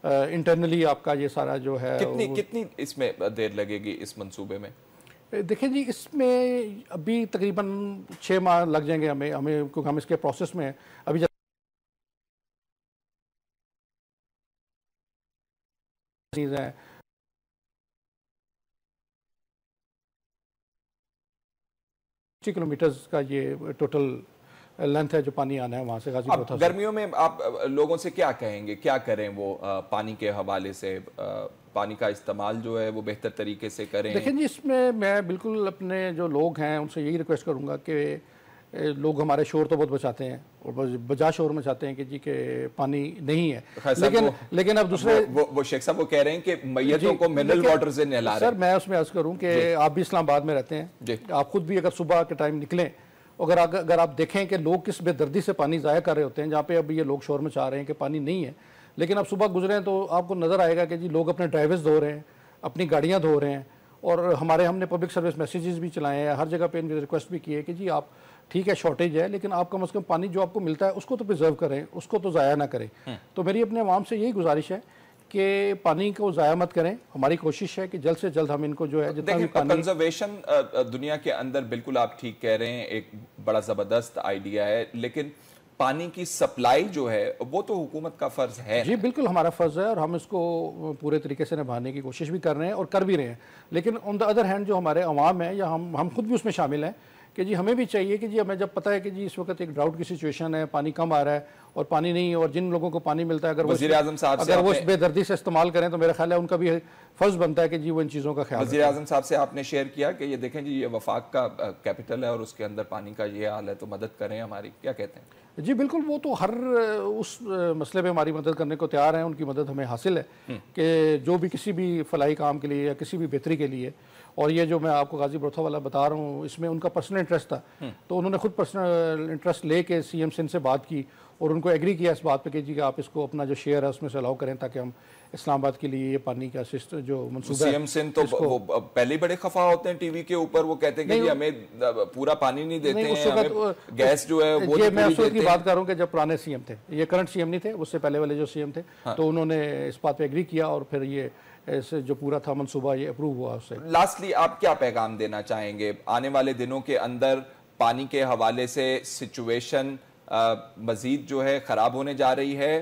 इंटरनली आपका ये सारा जो है कितनी कितनी इसमें देर लगेगी इस मंसूबे में देखिए जी इसमें अभी तकरीबन छः माह लग जाएंगे हमें हमें क्योंकि हम इसके प्रोसेस में अभी चीज़ें हैं किलोमीटर्स का ये टोटल लेंथ है जो पानी आना है वहाँ से खासी गर्मियों में आप लोगों से क्या कहेंगे क्या करें वो पानी के हवाले से पानी का इस्तेमाल जो है वो बेहतर तरीके से करें देखिए जी इसमें मैं बिल्कुल अपने जो लोग हैं उनसे यही रिक्वेस्ट करूँगा कि लोग हमारे शोर तो बहुत बचाते हैं और बजा शोर में चाहते हैं कि जी के पानी नहीं है लेकिन लेकिन अब दूसरे वो, वो शेख साहब वो कह रहे हैं कि मैयतों को मिनरल वाटर से नहला सर मैं उसमें अर्ज करूँ कि आप भी इस्लामाबाद में रहते हैं आप खुद भी अगर सुबह के टाइम निकलें अगर अगर आप देखें कि लोग किस बेदर्दी से पानी ज़ाया कर रहे होते हैं जहाँ पे अब ये लोग शोर मचा रहे हैं कि पानी नहीं है लेकिन आप सुबह गुजरे तो आपको नज़र आएगा कि जी लोग अपने ड्राइवर्स धो रहे हैं अपनी गाड़ियाँ धो रहे हैं और हमारे हमने पब्लिक सर्विस मैसेजेस भी चलाए हैं हर जगह पे इनकी रिक्वेस्ट भी की है कि जी आप ठीक है शॉर्टेज है लेकिन आप कम अज़ कम पानी जो आपको मिलता है उसको तो प्रिजर्व करें उसको तो ज़ाया ना करें तो मेरी अपने आवाम से यही गुजारिश है कि पानी को ज़ाया मत करें हमारी कोशिश है कि जल्द से जल्द हम इनको जो है जितना भी पानी कंजर्वेशन दुनिया के अंदर बिल्कुल आप ठीक कह रहे हैं एक बड़ा ज़बरदस्त आइडिया है लेकिन पानी की सप्लाई जो है वो तो हुकूमत का फ़र्ज है जी बिल्कुल हमारा फ़र्ज है और हम इसको पूरे तरीके से निभाने की कोशिश भी कर रहे हैं और कर भी रहे हैं लेकिन ऑन द अदर हैंड जो हमारे अवाम है या हम हम खुद भी उसमें शामिल हैं कि जी हमें भी चाहिए कि जी हमें जब पता है कि जी इस वक्त एक ड्राउट की सिचुएशन है पानी कम आ रहा है और पानी नहीं और जिन लोगों को पानी मिलता है अगर वो अगर वो बेदर्दी से इस्तेमाल करें तो मेरा ख्याल है उनका भी फर्ज बनता है कि जी वो इन चीज़ों का ख्याल वजी अजम साहब से आपने शेयर किया कि ये देखें जी ये वफाक का कैपिटल है और उसके अंदर पानी का ये हाल है तो मदद करें हमारी क्या कहते हैं जी बिल्कुल वो तो हर उस मसले पे हमारी मदद करने को तैयार हैं उनकी मदद हमें हासिल है हम्म। कि जो भी किसी भी फलाही काम के लिए या किसी भी बेहतरी के लिए और ये जो मैं आपको गाजी बरथा वाला बता रहा हूँ इसमें उनका पर्सनल इंटरेस्ट था हम्म। तो उन्होंने खुद पर्सनल इंटरेस्ट ले कर सी एम सिंह से बात की और उनको एग्री किया इस बात पर कि जी आप इसको अपना जो शेयर है उसमें से अलाउ करें ताकि हम इस्लामाबाद के लिए ये पानी का सिस्टम जो मनसूबा सीएम सिंह तो वो पहले बड़े खफा होते हैं टीवी के ऊपर वो कहते हैं कि हमें पूरा पानी नहीं देते नहीं, हैं हमें गैस जो है वो ये मैं उस वक्त की बात कर रहा हूँ कि जब पुराने सीएम थे ये करंट सीएम नहीं थे उससे पहले वाले जो सीएम थे हाँ। तो उन्होंने इस बात पर एग्री किया और फिर ये ऐसे जो पूरा था मनसूबा ये अप्रूव हुआ उससे लास्टली आप क्या पैगाम देना चाहेंगे आने वाले दिनों के अंदर पानी के हवाले से सिचुएशन मजीद जो है ख़राब होने जा रही है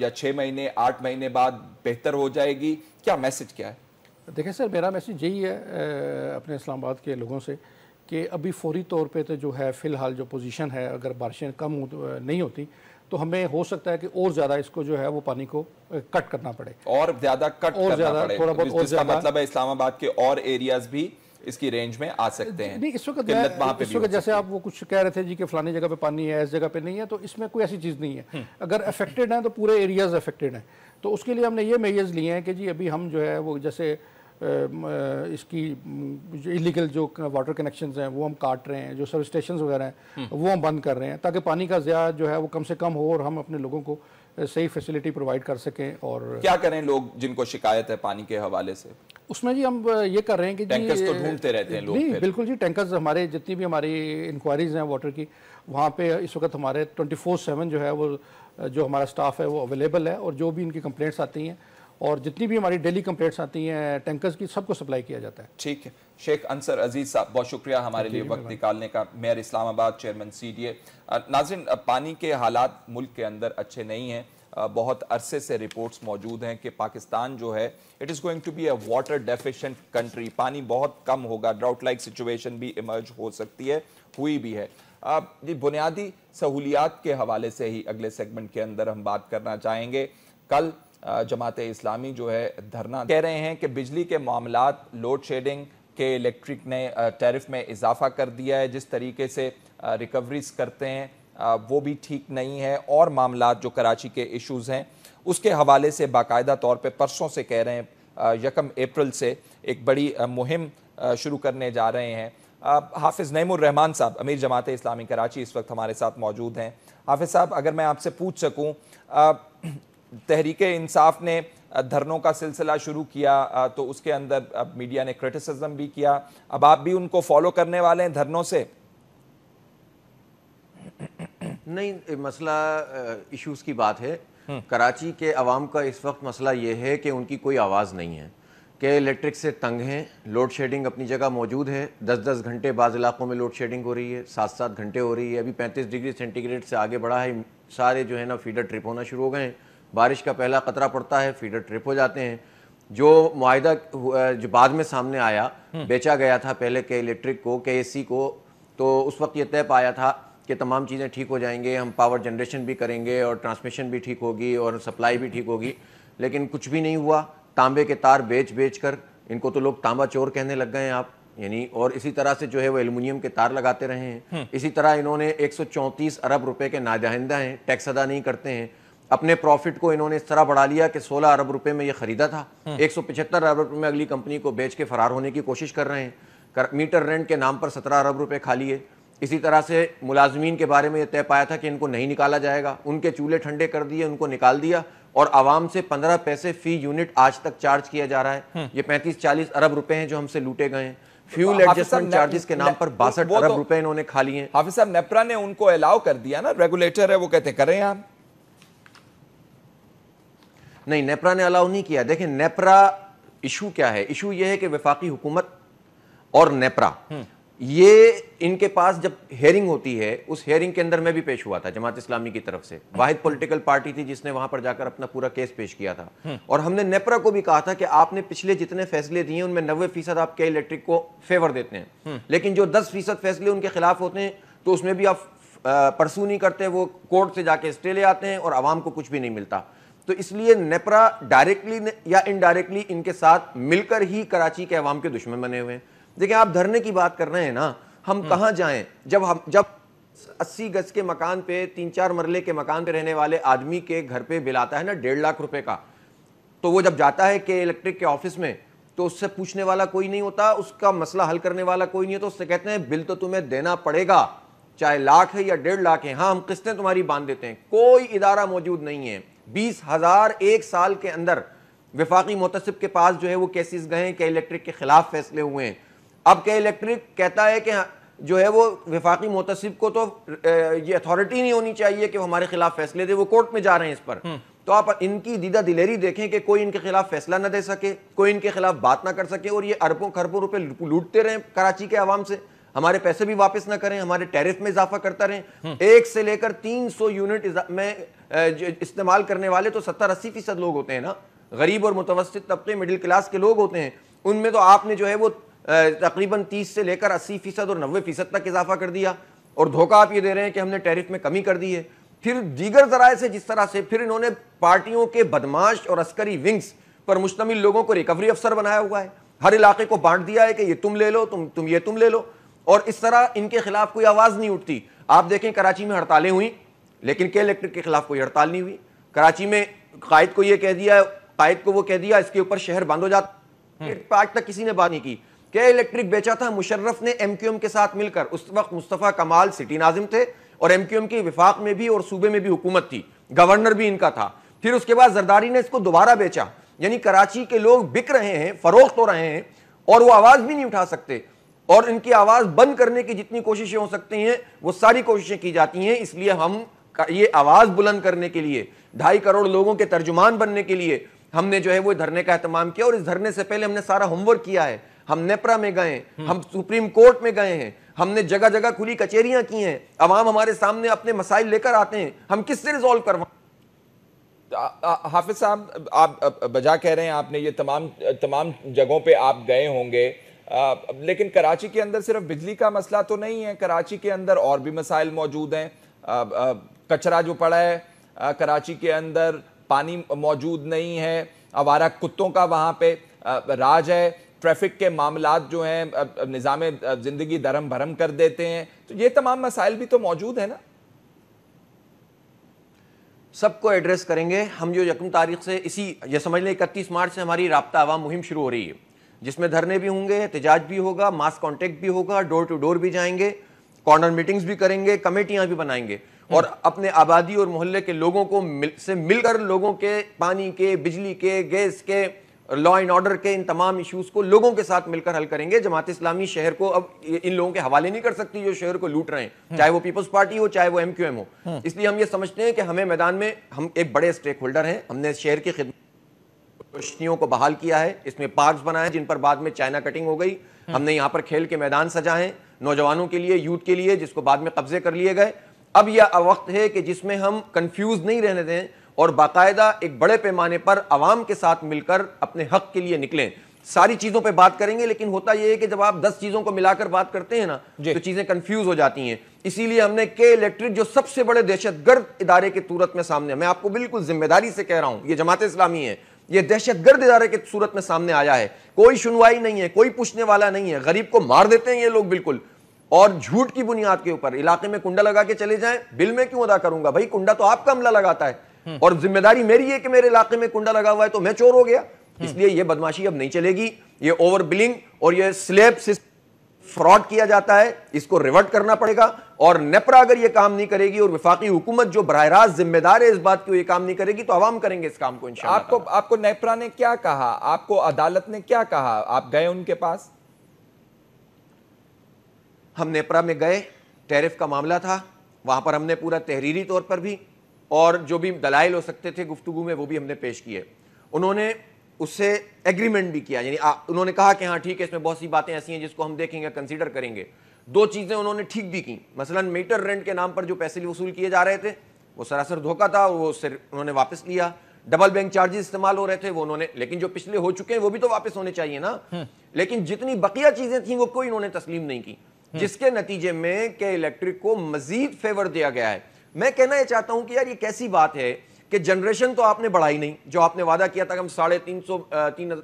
या छः महीने आठ महीने बाद बेहतर हो जाएगी क्या मैसेज क्या है देखिए सर मेरा मैसेज यही है अपने इस्लामाबाद के लोगों से कि अभी फौरी तौर पे तो जो है फ़िलहाल जो पोजीशन है अगर बारिशें कम हो, नहीं होती तो हमें हो सकता है कि और ज़्यादा इसको जो है वो पानी को कट करना पड़े और ज़्यादा कट और ज़्यादा थोड़ा बहुत तो और मतलब है इस्लामाबाद के और एरियाज़ भी इसकी रेंज में आ सकते हैं नहीं इस वक्त इस वक्त जैसे आप वो कुछ कह रहे थे जी कि फलानी जगह पे पानी है इस जगह पे नहीं है तो इसमें कोई ऐसी चीज़ नहीं है हम्म। अगर अफेक्टेड हैं तो पूरे एरियाज अफेक्टेड हैं तो उसके लिए हमने ये मेजर्स लिए हैं कि जी अभी हम जो है वो जैसे इसकी इलीगल जो वाटर कनेक्शन हैं वो हम काट रहे हैं जो सर्विस स्टेशन वगैरह हैं हम्म। वो हम बंद कर रहे हैं ताकि पानी का ज़्यादा जो है वो कम से कम हो और हम अपने लोगों को सही फैसिलिटी प्रोवाइड कर सकें और क्या करें लोग जिनको शिकायत है पानी के हवाले से उसमें जी हम ये कर रहे हैं कि टैंकर्स तो ढूंढते रहते हैं लोग नहीं बिल्कुल जी टैंकर्स हमारे जितनी भी हमारी इंक्वायरीज हैं वाटर की वहाँ पे इस वक्त हमारे ट्वेंटी फोर सेवन जो है वो जो हमारा स्टाफ है वो अवेलेबल है और जो भी इनकी कंप्लेंट्स आती हैं और जितनी भी हमारी डेली कंप्लेट्स आती हैं टैंकर्स की सबको सप्लाई किया जाता है ठीक है शेख अंसर अजीज साहब बहुत शुक्रिया हमारे लिए वक्त निकालने का mayor Islamabad chairman C D A नाजिन पानी के हालात मुल्क के अंदर अच्छे नहीं हैं बहुत अरसे से रिपोर्ट्स मौजूद हैं कि पाकिस्तान जो है it is going to be a water deficient country पानी बहुत कम होगा ड्राउट लाइक सिचुएशन भी इमर्ज हो सकती है हुई भी है अब ये बुनियादी सहूलियात के हवाले से ही अगले सेगमेंट के अंदर हम बात करना चाहेंगे कल जमात इस्लामी जो है धरना कह रहे हैं कि बिजली के मामला लोड शेडिंग के इलेक्ट्रिक ने टैरिफ में इजाफा कर दिया है जिस तरीके से रिकवरीज करते हैं वो भी ठीक नहीं है और मामला जो कराची के इश्यूज़ हैं उसके हवाले से बाकायदा तौर पे परसों से कह रहे हैं यकम अप्रैल से एक बड़ी मुहिम शुरू करने जा रहे हैं हाफिज़ नईमान साहब अमीर जमात इस्लामी कराची इस वक्त हमारे साथ मौजूद हैं हाफिज़ साहब अगर मैं आपसे पूछ सकूँ तहरीक इंसाफ ने धरनों का सिलसिला शुरू किया तो उसके अंदर अब मीडिया ने क्रिटिसिज्म भी किया अब आप भी उनको फॉलो करने वाले हैं धरनों से नहीं मसला इश्यूज की बात है हम्म। कराची के अवाम का इस वक्त मसला यह है कि उनकी कोई आवाज़ नहीं है कि इलेक्ट्रिक से तंग हैं लोड शेडिंग अपनी जगह मौजूद है दस दस घंटे बाज़ इलाक़ों में लोड शेडिंग हो रही है सात सात घंटे हो रही है अभी पैंतीस डिग्री सेंटीग्रेड से आगे बढ़ा है सारे जो है ना फीडर ट्रिप होना शुरू हो गए हैं बारिश का पहला ख़तरा पड़ता है फीडर ट्रिप हो जाते हैं जो माहा जो बाद में सामने आया हम्म। बेचा गया था पहले के इलेक्ट्रिक को के को तो उस वक्त ये तय पाया था कि तमाम चीज़ें ठीक हो जाएंगे हम पावर जनरेशन भी करेंगे और ट्रांसमिशन भी ठीक होगी और सप्लाई भी ठीक होगी लेकिन कुछ भी नहीं हुआ तांबे के तार बेच बेच कर इनको तो लोग तांबा चोर कहने लग गए हैं आप यानी और इसी तरह से जो है वो एल्यूमिनियम के तार लगाते रहे हैं हम्म। इसी तरह इन्होंने 134 अरब रुपए के नाजाइंदा हैं टैक्स अदा नहीं करते हैं अपने प्रॉफिट को इन्होंने इस तरह बढ़ा लिया कि 16 अरब रुपए में ये खरीदा था हम्म। एक सौ अरब रुपए में अगली कंपनी को बेच के फरार होने की कोशिश कर रहे हैं कर, मीटर रेंट के नाम पर सत्रह अरब रुपए खा लिए इसी तरह से मुलाजमीन के बारे में यह तय पाया था कि इनको नहीं निकाला जाएगा उनके चूल्हे ठंडे कर दिए उनको निकाल दिया और आवाम से पंद्रह पैसे फी यूनिट आज तक चार्ज किया जा रहा है हम्म। ये पैंतीस चालीस अरब रुपए हैं जो हमसे लूटे गए हैं फ्यूल एडजस्टमेंट चार्जेस के नाम पर बासठ अरब तो- रुपए इन्होंने खा लिए हाफिज साहब नेप्रा ने उनको अलाउ कर दिया ना रेगुलेटर है वो कहते करें आप नहीं नेपरा ने अलाउ नहीं किया देखें नेपरा इशू क्या है इशू यह है कि वफाकी हुकूमत और नेपरा हम्म। ये इनके पास जब हेयरिंग होती है उस हेयरिंग के अंदर मैं भी पेश हुआ था जमात इस्लामी की तरफ से वाहिद पॉलिटिकल पार्टी थी जिसने वहां पर जाकर अपना पूरा केस पेश किया था हम्म। और हमने नेपरा को भी कहा था कि आपने पिछले जितने फैसले दिए उनमें नब्बे फीसद आप के इलेक्ट्रिक को फेवर देते हैं हम्म। लेकिन जो दस फीसद फैसले उनके खिलाफ होते हैं तो उसमें भी आप परसू नहीं करते वो कोर्ट से जाके स्टे ले आते हैं और आवाम को कुछ भी नहीं मिलता तो इसलिए नेपरा डायरेक्टली ने, या इनडायरेक्टली इनके साथ मिलकर ही कराची के अवाम के दुश्मन बने हुए हैं देखिए आप धरने की बात कर रहे हैं ना हम हम्म। कहाँ जाएं जब हम जब अस्सी गज के मकान पे तीन चार मरले के मकान पे रहने वाले आदमी के घर पे बिल आता है ना डेढ़ लाख रुपए का तो वो जब जाता है के इलेक्ट्रिक के ऑफिस में तो उससे पूछने वाला कोई नहीं होता उसका मसला हल करने वाला कोई नहीं होता उससे कहते हैं बिल तो तुम्हें देना पड़ेगा चाहे लाख है या डेढ़ लाख है हाँ हम किस्तें तुम्हारी बांध देते हैं कोई इदारा मौजूद नहीं है बीस हज़ार एक साल के अंदर विफाकी मुतसब के पास जो है वो केसेस गए हैं के इलेक्ट्रिक के ख़िलाफ़ फैसले हुए हैं अब के इलेक्ट्रिक कहता है कि हाँ, जो है वो विफाकी मुतसब को तो ये अथॉरिटी नहीं होनी चाहिए कि वो हमारे खिलाफ फैसले दे वो कोर्ट में जा रहे हैं इस पर हम्म। तो आप इनकी दीदा दिलेरी देखें कि कोई इनके खिलाफ फैसला ना दे सके कोई इनके खिलाफ बात ना कर सके और ये अरबों खरबों रुपए लूटते रहें कराची के आवाम से हमारे पैसे भी वापस ना करें हमारे टैरिफ में इजाफा करता रहें हम्म। एक से लेकर 300 यूनिट में इस्तेमाल करने वाले तो सत्तर अस्सी फ़ीसद लोग होते हैं ना गरीब और मुतवसत तबके मिडिल क्लास के लोग होते हैं उनमें तो आपने जो है वो तकरीबन तीस से लेकर अस्सी फ़ीसद और नबे फ़ीसद तक इजाफा कर दिया और धोखा आप ये दे रहे हैं कि हमने टैरिफ में कमी कर दी है फिर दीगर जराए से जिस तरह से फिर इन्होंने पार्टियों के बदमाश और अस्करी विंग्स पर मुश्तमिल लोगों को रिकवरी अफसर बनाया हुआ है हर इलाके को बांट दिया है कि ये तुम ले लो तुम तुम ये तुम ले लो और इस तरह इनके खिलाफ कोई आवाज़ नहीं उठती आप देखें कराची में हड़तालें हुई लेकिन के इलेक्ट्रिक के खिलाफ कोई हड़ताल नहीं हुई कराची में कायद को यह कह दिया कायद को वो कह दिया इसके ऊपर शहर हो जाता हम्म। आज तक किसी ने बात नहीं की के इलेक्ट्रिक बेचा था मुशर्रफ ने एमक्यूएम के साथ मिलकर उस वक्त मुस्तफ़ा कमाल सिटी नाजिम थे और एमक्यूएम की विफाक में भी और सूबे में भी हुकूमत थी गवर्नर भी इनका था फिर उसके बाद जरदारी ने इसको दोबारा बेचा यानी कराची के लोग बिक रहे हैं फरोख्त हो रहे हैं और वो आवाज़ भी नहीं उठा सकते और इनकी आवाज़ बंद करने की जितनी कोशिशें हो सकती हैं वो सारी कोशिशें की जाती हैं इसलिए हम ये आवाज़ बुलंद करने के लिए ढाई करोड़ लोगों के तर्जुमान बनने के लिए हमने जो है वो धरने का अहतमाम किया और इस धरने से पहले हमने सारा होमवर्क किया है हम नेपरा में गए हम्म। हम सुप्रीम कोर्ट में गए हैं हमने जगह जगह खुली कचेरियां की हैं अवाम हमारे सामने अपने मसाइल लेकर आते हैं हम किससे रिजोल्व करवा हाफिज साहब आप बजा कह रहे हैं आपने ये तमाम तमाम जगहों पे आप गए होंगे लेकिन कराची के अंदर सिर्फ बिजली का मसला तो नहीं है कराची के अंदर और भी मसाइल मौजूद हैं कचरा जो पड़ा है कराची के अंदर पानी मौजूद नहीं है आवारा कुत्तों का वहाँ पे राज है ट्रैफिक के मामला जो हैं निज़ाम ज़िंदगी धरम भरम कर देते हैं तो ये तमाम मसाइल भी तो मौजूद है ना सबको एड्रेस करेंगे हम जो यकम तारीख से इसी ये समझ लें इकतीस मार्च से हमारी रबता आवाम मुहिम शुरू हो रही है जिसमें धरने भी होंगे एहतजाज भी होगा मास कॉन्टेक्ट भी होगा डोर टू डोर भी जाएंगे कॉर्नर मीटिंग्स भी करेंगे कमेटियाँ भी बनाएंगे और अपने आबादी और मोहल्ले के लोगों को मिल, से मिलकर लोगों के पानी के बिजली के गैस के लॉ एंड ऑर्डर के इन तमाम इश्यूज को लोगों के साथ मिलकर हल करेंगे जमात इस्लामी शहर को अब इन लोगों के हवाले नहीं कर सकती जो शहर को लूट रहे हैं हम्म। चाहे वो पीपल्स पार्टी हो चाहे वो एम क्यू एम हो हम्म। इसलिए हम ये समझते हैं कि हमें मैदान में हम एक बड़े स्टेक होल्डर हैं हमने शहर की खिदमत को बहाल किया है इसमें पार्क बनाए जिन पर बाद में चाइना कटिंग हो गई हम्म। हमने यहाँ पर खेल के मैदान सजाए नौजवानों के लिए यूथ के लिए जिसको बाद में कब्जे कर लिए गए अब यह वक्त है कि जिसमें हम कंफ्यूज नहीं रहने दें और बाकायदा एक बड़े पैमाने पर आवाम के साथ मिलकर अपने हक के लिए निकलें सारी चीजों पे बात करेंगे लेकिन होता यह है कि जब आप दस चीजों को मिलाकर बात करते हैं ना तो चीजें कंफ्यूज हो जाती हैं इसीलिए हमने के इलेक्ट्रिक जो सबसे बड़े दहशतगर्द इदारे के सूरत में सामने मैं आपको बिल्कुल जिम्मेदारी से कह रहा हूं ये जमात इस्लामी है ये दहशतगर्द इदारे के सूरत में सामने आया है कोई सुनवाई नहीं है कोई पूछने वाला नहीं है गरीब को मार देते हैं ये लोग बिल्कुल और झूठ की बुनियाद के ऊपर इलाके में कुंडा लगा के चले जाएं बिल में क्यों अदा करूंगा भाई कुंडा तो आपका हमला लगाता है हम्म। और जिम्मेदारी मेरी है कि मेरे इलाके में कुंडा लगा हुआ है तो मैं चोर हो गया हम्म। इसलिए यह बदमाशी अब नहीं चलेगी ये ओवर बिलिंग और यह स्लेब फ्रॉड किया जाता है इसको रिवर्ट करना पड़ेगा और नेपरा अगर यह काम नहीं करेगी और विफाकी हुकूमत जो बरह रास्त जिम्मेदार है इस बात की काम नहीं करेगी तो आवाम करेंगे इस काम को आपको आपको नेपरा ने क्या कहा आपको अदालत ने क्या कहा आप गए उनके पास हम नेपरा में गए टैरिफ का मामला था वहाँ पर हमने पूरा तहरीरी तौर पर भी और जो भी दलाइल हो सकते थे गुफ्तु में वो भी हमने पेश किए उन्होंने उससे एग्रीमेंट भी किया यानी उन्होंने कहा कि हाँ ठीक है इसमें बहुत सी बातें ऐसी हैं जिसको हम देखेंगे कंसिडर करेंगे दो चीज़ें उन्होंने ठीक भी की मसलन मीटर रेंट के नाम पर जो पैसे वसूल किए जा रहे थे वो सरासर धोखा था और वो उन्होंने वापस लिया डबल बैंक चार्जेस इस्तेमाल हो रहे थे वो उन्होंने लेकिन जो पिछले हो चुके हैं वो भी तो वापस होने चाहिए ना हम्म। लेकिन जितनी बकिया चीजें थी वो कोई उन्होंने तस्लीम नहीं की हम्म। जिसके नतीजे में के इलेक्ट्रिक को मजीद फेवर दिया गया है मैं कहना यह चाहता हूं कि यार ये कैसी बात है कि जनरेशन तो आपने बढ़ाई नहीं जो आपने वादा किया था कि हम साढ़े तीन सौ तीन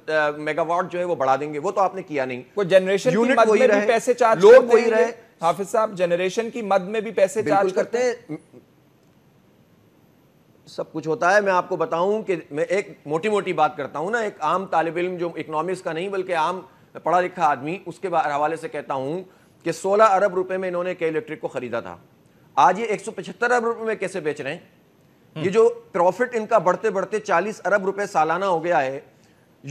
मेगावाट जो है वो बढ़ा देंगे वो तो आपने किया नहीं कोई जनरेशन यूनिट वही रहे पैसे चार्ज लोग वही रहे हाफिज साहब जनरेशन की मद में भी पैसे चार्ज करते हैं सब कुछ होता है मैं आपको बताऊं कि मैं एक मोटी मोटी बात करता हूं ना एक आम तालब इम जो इकोनॉमिक्स का नहीं बल्कि आम पढ़ा लिखा आदमी उसके हवाले से कहता हूं कि 16 अरब रुपए में इन्होंने के इलेक्ट्रिक को खरीदा था आज ये 175 अरब रुपए में कैसे बेच रहे हैं ये जो प्रॉफिट इनका बढ़ते बढ़ते 40 अरब रुपए सालाना हो गया है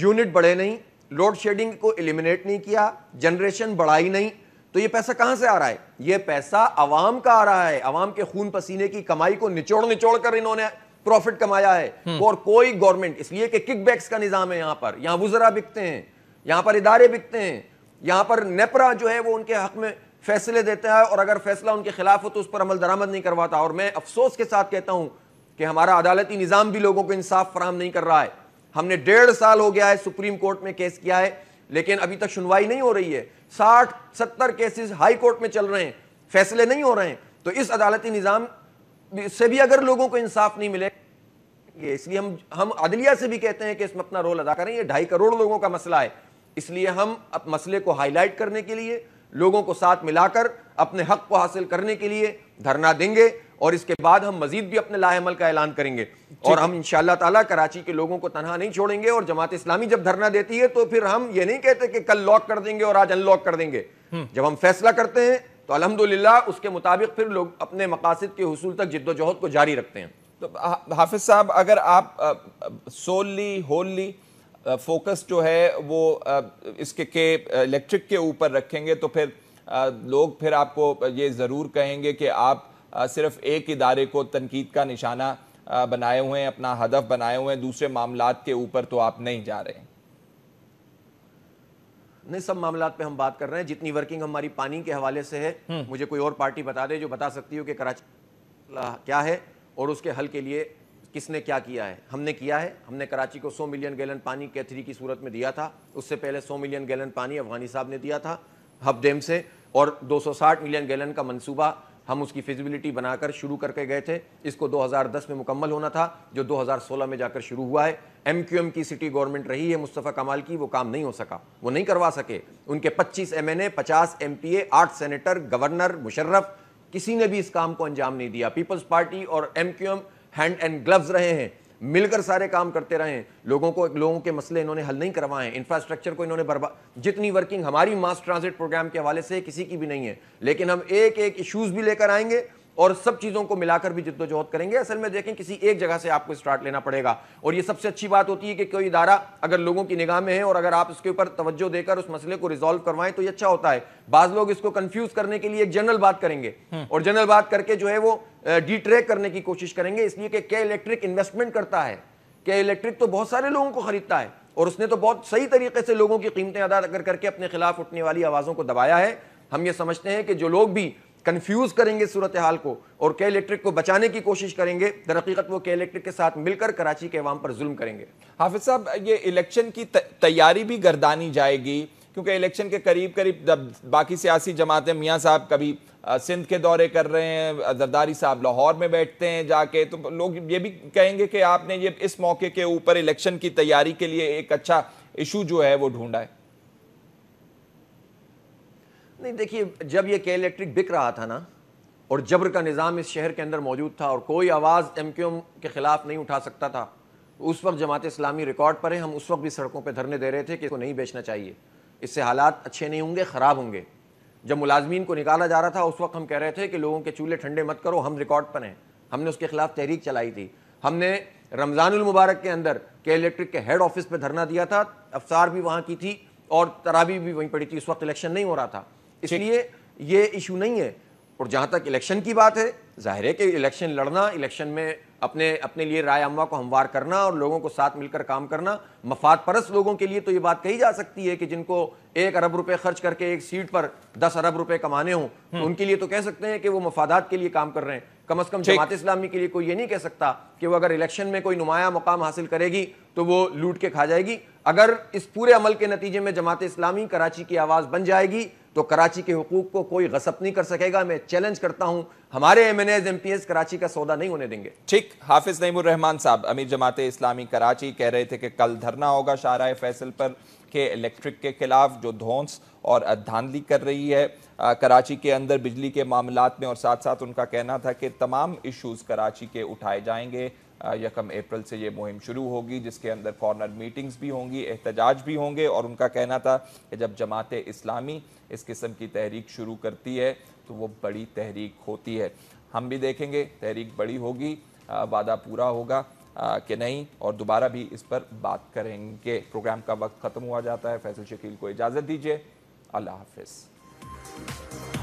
यूनिट बढ़े नहीं लोड शेडिंग को एलिमिनेट नहीं किया जनरेशन बढ़ाई नहीं तो ये पैसा कहां से आ रहा है ये पैसा अवाम का आ रहा है अवाम के खून पसीने की कमाई को निचोड़ निचोड़ कर इन्होंने प्रॉफिट कमाया है हम्म। और कोई गवर्नमेंट इसलिए कि किकबैक्स का निजाम है यहां पर यहां वुजरा बिकते हैं यहां पर इदारे बिकते हैं यहाँ पर नेपरा जो है वो उनके हक में फैसले देता है और अगर फैसला उनके खिलाफ हो तो उस पर अमल दरामद नहीं करवाता और मैं अफसोस के साथ कहता हूँ कि हमारा अदालती निज़ाम भी लोगों को इंसाफ फराम नहीं कर रहा है हमने डेढ़ साल हो गया है सुप्रीम कोर्ट में केस किया है लेकिन अभी तक सुनवाई नहीं हो रही है साठ सत्तर केसेस हाई कोर्ट में चल रहे हैं फैसले नहीं हो रहे हैं तो इस अदालती निज़ाम से भी अगर लोगों को इंसाफ नहीं मिले इसलिए हम हम अदलिया से भी कहते हैं कि इसमें अपना रोल अदा करें ये ढाई करोड़ लोगों का मसला है इसलिए हम अब मसले को हाईलाइट करने के लिए लोगों को साथ मिलाकर अपने हक को हासिल करने के लिए धरना देंगे और इसके बाद हम मजीद भी अपने लाहेमल का ऐलान करेंगे और हम इंशाल्लाह ताला कराची के लोगों को तनहा नहीं छोड़ेंगे और जमात इस्लामी जब धरना देती है तो फिर हम ये नहीं कहते कि कल लॉक कर देंगे और आज अनलॉक कर देंगे हम्म। जब हम फैसला करते हैं तो अलहमदुल्ला उसके मुताबिक फिर लोग अपने मकासद के हसूल तक जिद्दोजहद को जारी रखते हैं तो हाफिज साहब अगर आप सोल होल ली फोकस जो है वो इसके के इलेक्ट्रिक के ऊपर रखेंगे तो फिर लोग फिर आपको ये ज़रूर कहेंगे कि आप सिर्फ एक इदारे को तनकीद का निशाना बनाए हुए हैं अपना हदफ बनाए हुए हैं दूसरे मामला के ऊपर तो आप नहीं जा रहे हैं नहीं सब मामला पे हम बात कर रहे हैं जितनी वर्किंग हमारी पानी के हवाले से है हम्म। मुझे कोई और पार्टी बता दे जो बता सकती हो कि कराची क्या है और उसके हल के लिए किसने क्या किया है हमने किया है हमने कराची को 100 मिलियन गैलन पानी कैथरी की सूरत में दिया था उससे पहले 100 मिलियन गैलन पानी अफगानी साहब ने दिया था हब डैम से और 260 मिलियन गैलन का मंसूबा हम उसकी फिजिबिलिटी बनाकर शुरू करके गए थे इसको 2010 में मुकम्मल होना था जो 2016 में जाकर शुरू हुआ है एम की सिटी गवर्नमेंट रही है मुस्तफ़ा कमाल की वो काम नहीं हो सका वो नहीं करवा सके उनके 25 एम एन ए पचास एम पी ए आठ सेनेटर गवर्नर मुशर्रफ किसी ने भी इस काम को अंजाम नहीं दिया पीपल्स पार्टी और एम हैंड एंड ग्लव्स रहे हैं मिलकर सारे काम करते रहे हैं लोगों को लोगों के मसले इन्होंने हल नहीं करवाए हैं इंफ्रास्ट्रक्चर को इन्होंने बर्बाद जितनी वर्किंग हमारी मास ट्रांजिट प्रोग्राम के हवाले से किसी की भी नहीं है लेकिन हम एक एक इश्यूज भी लेकर आएंगे और सब चीज़ों को मिलाकर भी जिद्दोजहद करेंगे असल में देखें किसी एक जगह से आपको स्टार्ट लेना पड़ेगा और ये सबसे अच्छी बात होती है कि कोई इदारा अगर लोगों की निगाह में है और अगर आप उसके ऊपर तवज्जो देकर उस मसले को रिजॉल्व करवाएं तो ये अच्छा होता है बाज लोग इसको कंफ्यूज करने के लिए एक जनरल बात करेंगे हम्म। और जनरल बात करके जो है वो डिट्रैक करने की कोशिश करेंगे इसलिए कि क्या इलेक्ट्रिक इन्वेस्टमेंट करता है क्या इलेक्ट्रिक तो बहुत सारे लोगों को खरीदता है और उसने तो बहुत सही तरीके से लोगों की कीमतें अदा करके अपने खिलाफ उठने वाली आवाज़ों को दबाया है हम ये समझते हैं कि जो लोग भी कन्फ्यूज करेंगे सूरत हाल को और के इलेक्ट्रिक को बचाने की कोशिश करेंगे दरकीकत वो के इलेक्ट्रिक के साथ मिलकर कराची के अवाम पर जुल्म करेंगे हाफिज साहब ये इलेक्शन की तैयारी भी गर्दानी जाएगी क्योंकि इलेक्शन के करीब करीब बाकी सियासी जमातें मियाँ साहब कभी सिंध के दौरे कर रहे हैं जरदारी साहब लाहौर में बैठते हैं जाके तो लोग ये भी कहेंगे कि आपने ये इस मौके के ऊपर इलेक्शन की तैयारी के लिए एक अच्छा इशू जो है वो ढूंढा है नहीं देखिए जब ये के इलेक्ट्रिक बिक रहा था ना और जबर का निज़ाम इस शहर के अंदर मौजूद था और कोई आवाज़ एम क्यू एम के ख़िलाफ़ नहीं उठा सकता था तो उस वक्त जमात इस्लामी रिकॉर्ड पर है हम उस वक्त भी सड़कों पर धरने दे रहे थे कि इसको नहीं बेचना चाहिए इससे हालात अच्छे नहीं होंगे ख़राब होंगे जब मुलाजमीन को निकाला जा रहा था उस वक्त हम कह रहे थे कि लोगों के चूल्हे ठंडे मत करो हम रिकॉर्ड पर हैं हमने उसके खिलाफ तहरीक चलाई थी हमने रमज़ानुल मुबारक के अंदर के इलेक्ट्रिक के हेड ऑफिस पर धरना दिया था अफसार भी वहाँ की थी और तराबी भी वहीं पड़ी थी उस वक्त इलेक्शन नहीं हो रहा था इसलिए ये इशू नहीं है और जहाँ तक इलेक्शन की बात है जाहिर है कि इलेक्शन लड़ना इलेक्शन में अपने अपने लिए राय अम्मा को हमवार करना और लोगों को साथ मिलकर काम करना मफाद परस लोगों के लिए तो ये बात कही जा सकती है कि जिनको एक अरब रुपए खर्च करके एक सीट पर दस अरब रुपए कमाने हों तो हम्म। उनके लिए तो कह सकते हैं कि वो मफादात के लिए काम कर रहे हैं कम अज कम जमात इस्लामी के लिए कोई ये नहीं कह सकता कि वो अगर इलेक्शन में कोई नुमाया मुकाम हासिल करेगी तो वो लूट के खा जाएगी अगर इस पूरे अमल के नतीजे में जमात इस्लामी कराची की आवाज़ बन जाएगी तो कराची के हकूक को कोई गसप नहीं कर सकेगा मैं चैलेंज करता हूं हमारे M N As M P S Karachi का सौदा नहीं होने देंगे ठीक हाफिज नईमान रहमान साहब अमीर जमात इस्लामी कराची कह रहे थे कि कल धरना होगा शाहरा फैसल पर के इलेक्ट्रिक के खिलाफ जो धोंस और धांधली कर रही है आ, कराची के अंदर बिजली के मामला में और साथ साथ उनका कहना था कि तमाम इश्यूज कराची के उठाए जाएंगे यकम अप्रैल से ये मुहिम शुरू होगी जिसके अंदर कॉर्नर मीटिंग्स भी होंगी एहतजाज भी होंगे और उनका कहना था कि जब जमात इस्लामी इस किस्म की तहरीक शुरू करती है तो वो बड़ी तहरीक होती है हम भी देखेंगे तहरीक बड़ी होगी वादा पूरा होगा कि नहीं और दोबारा भी इस पर बात करेंगे प्रोग्राम का वक्त ख़त्म हुआ जाता है फैसल शकील को इजाज़त दीजिए अल्लाह हाफिज़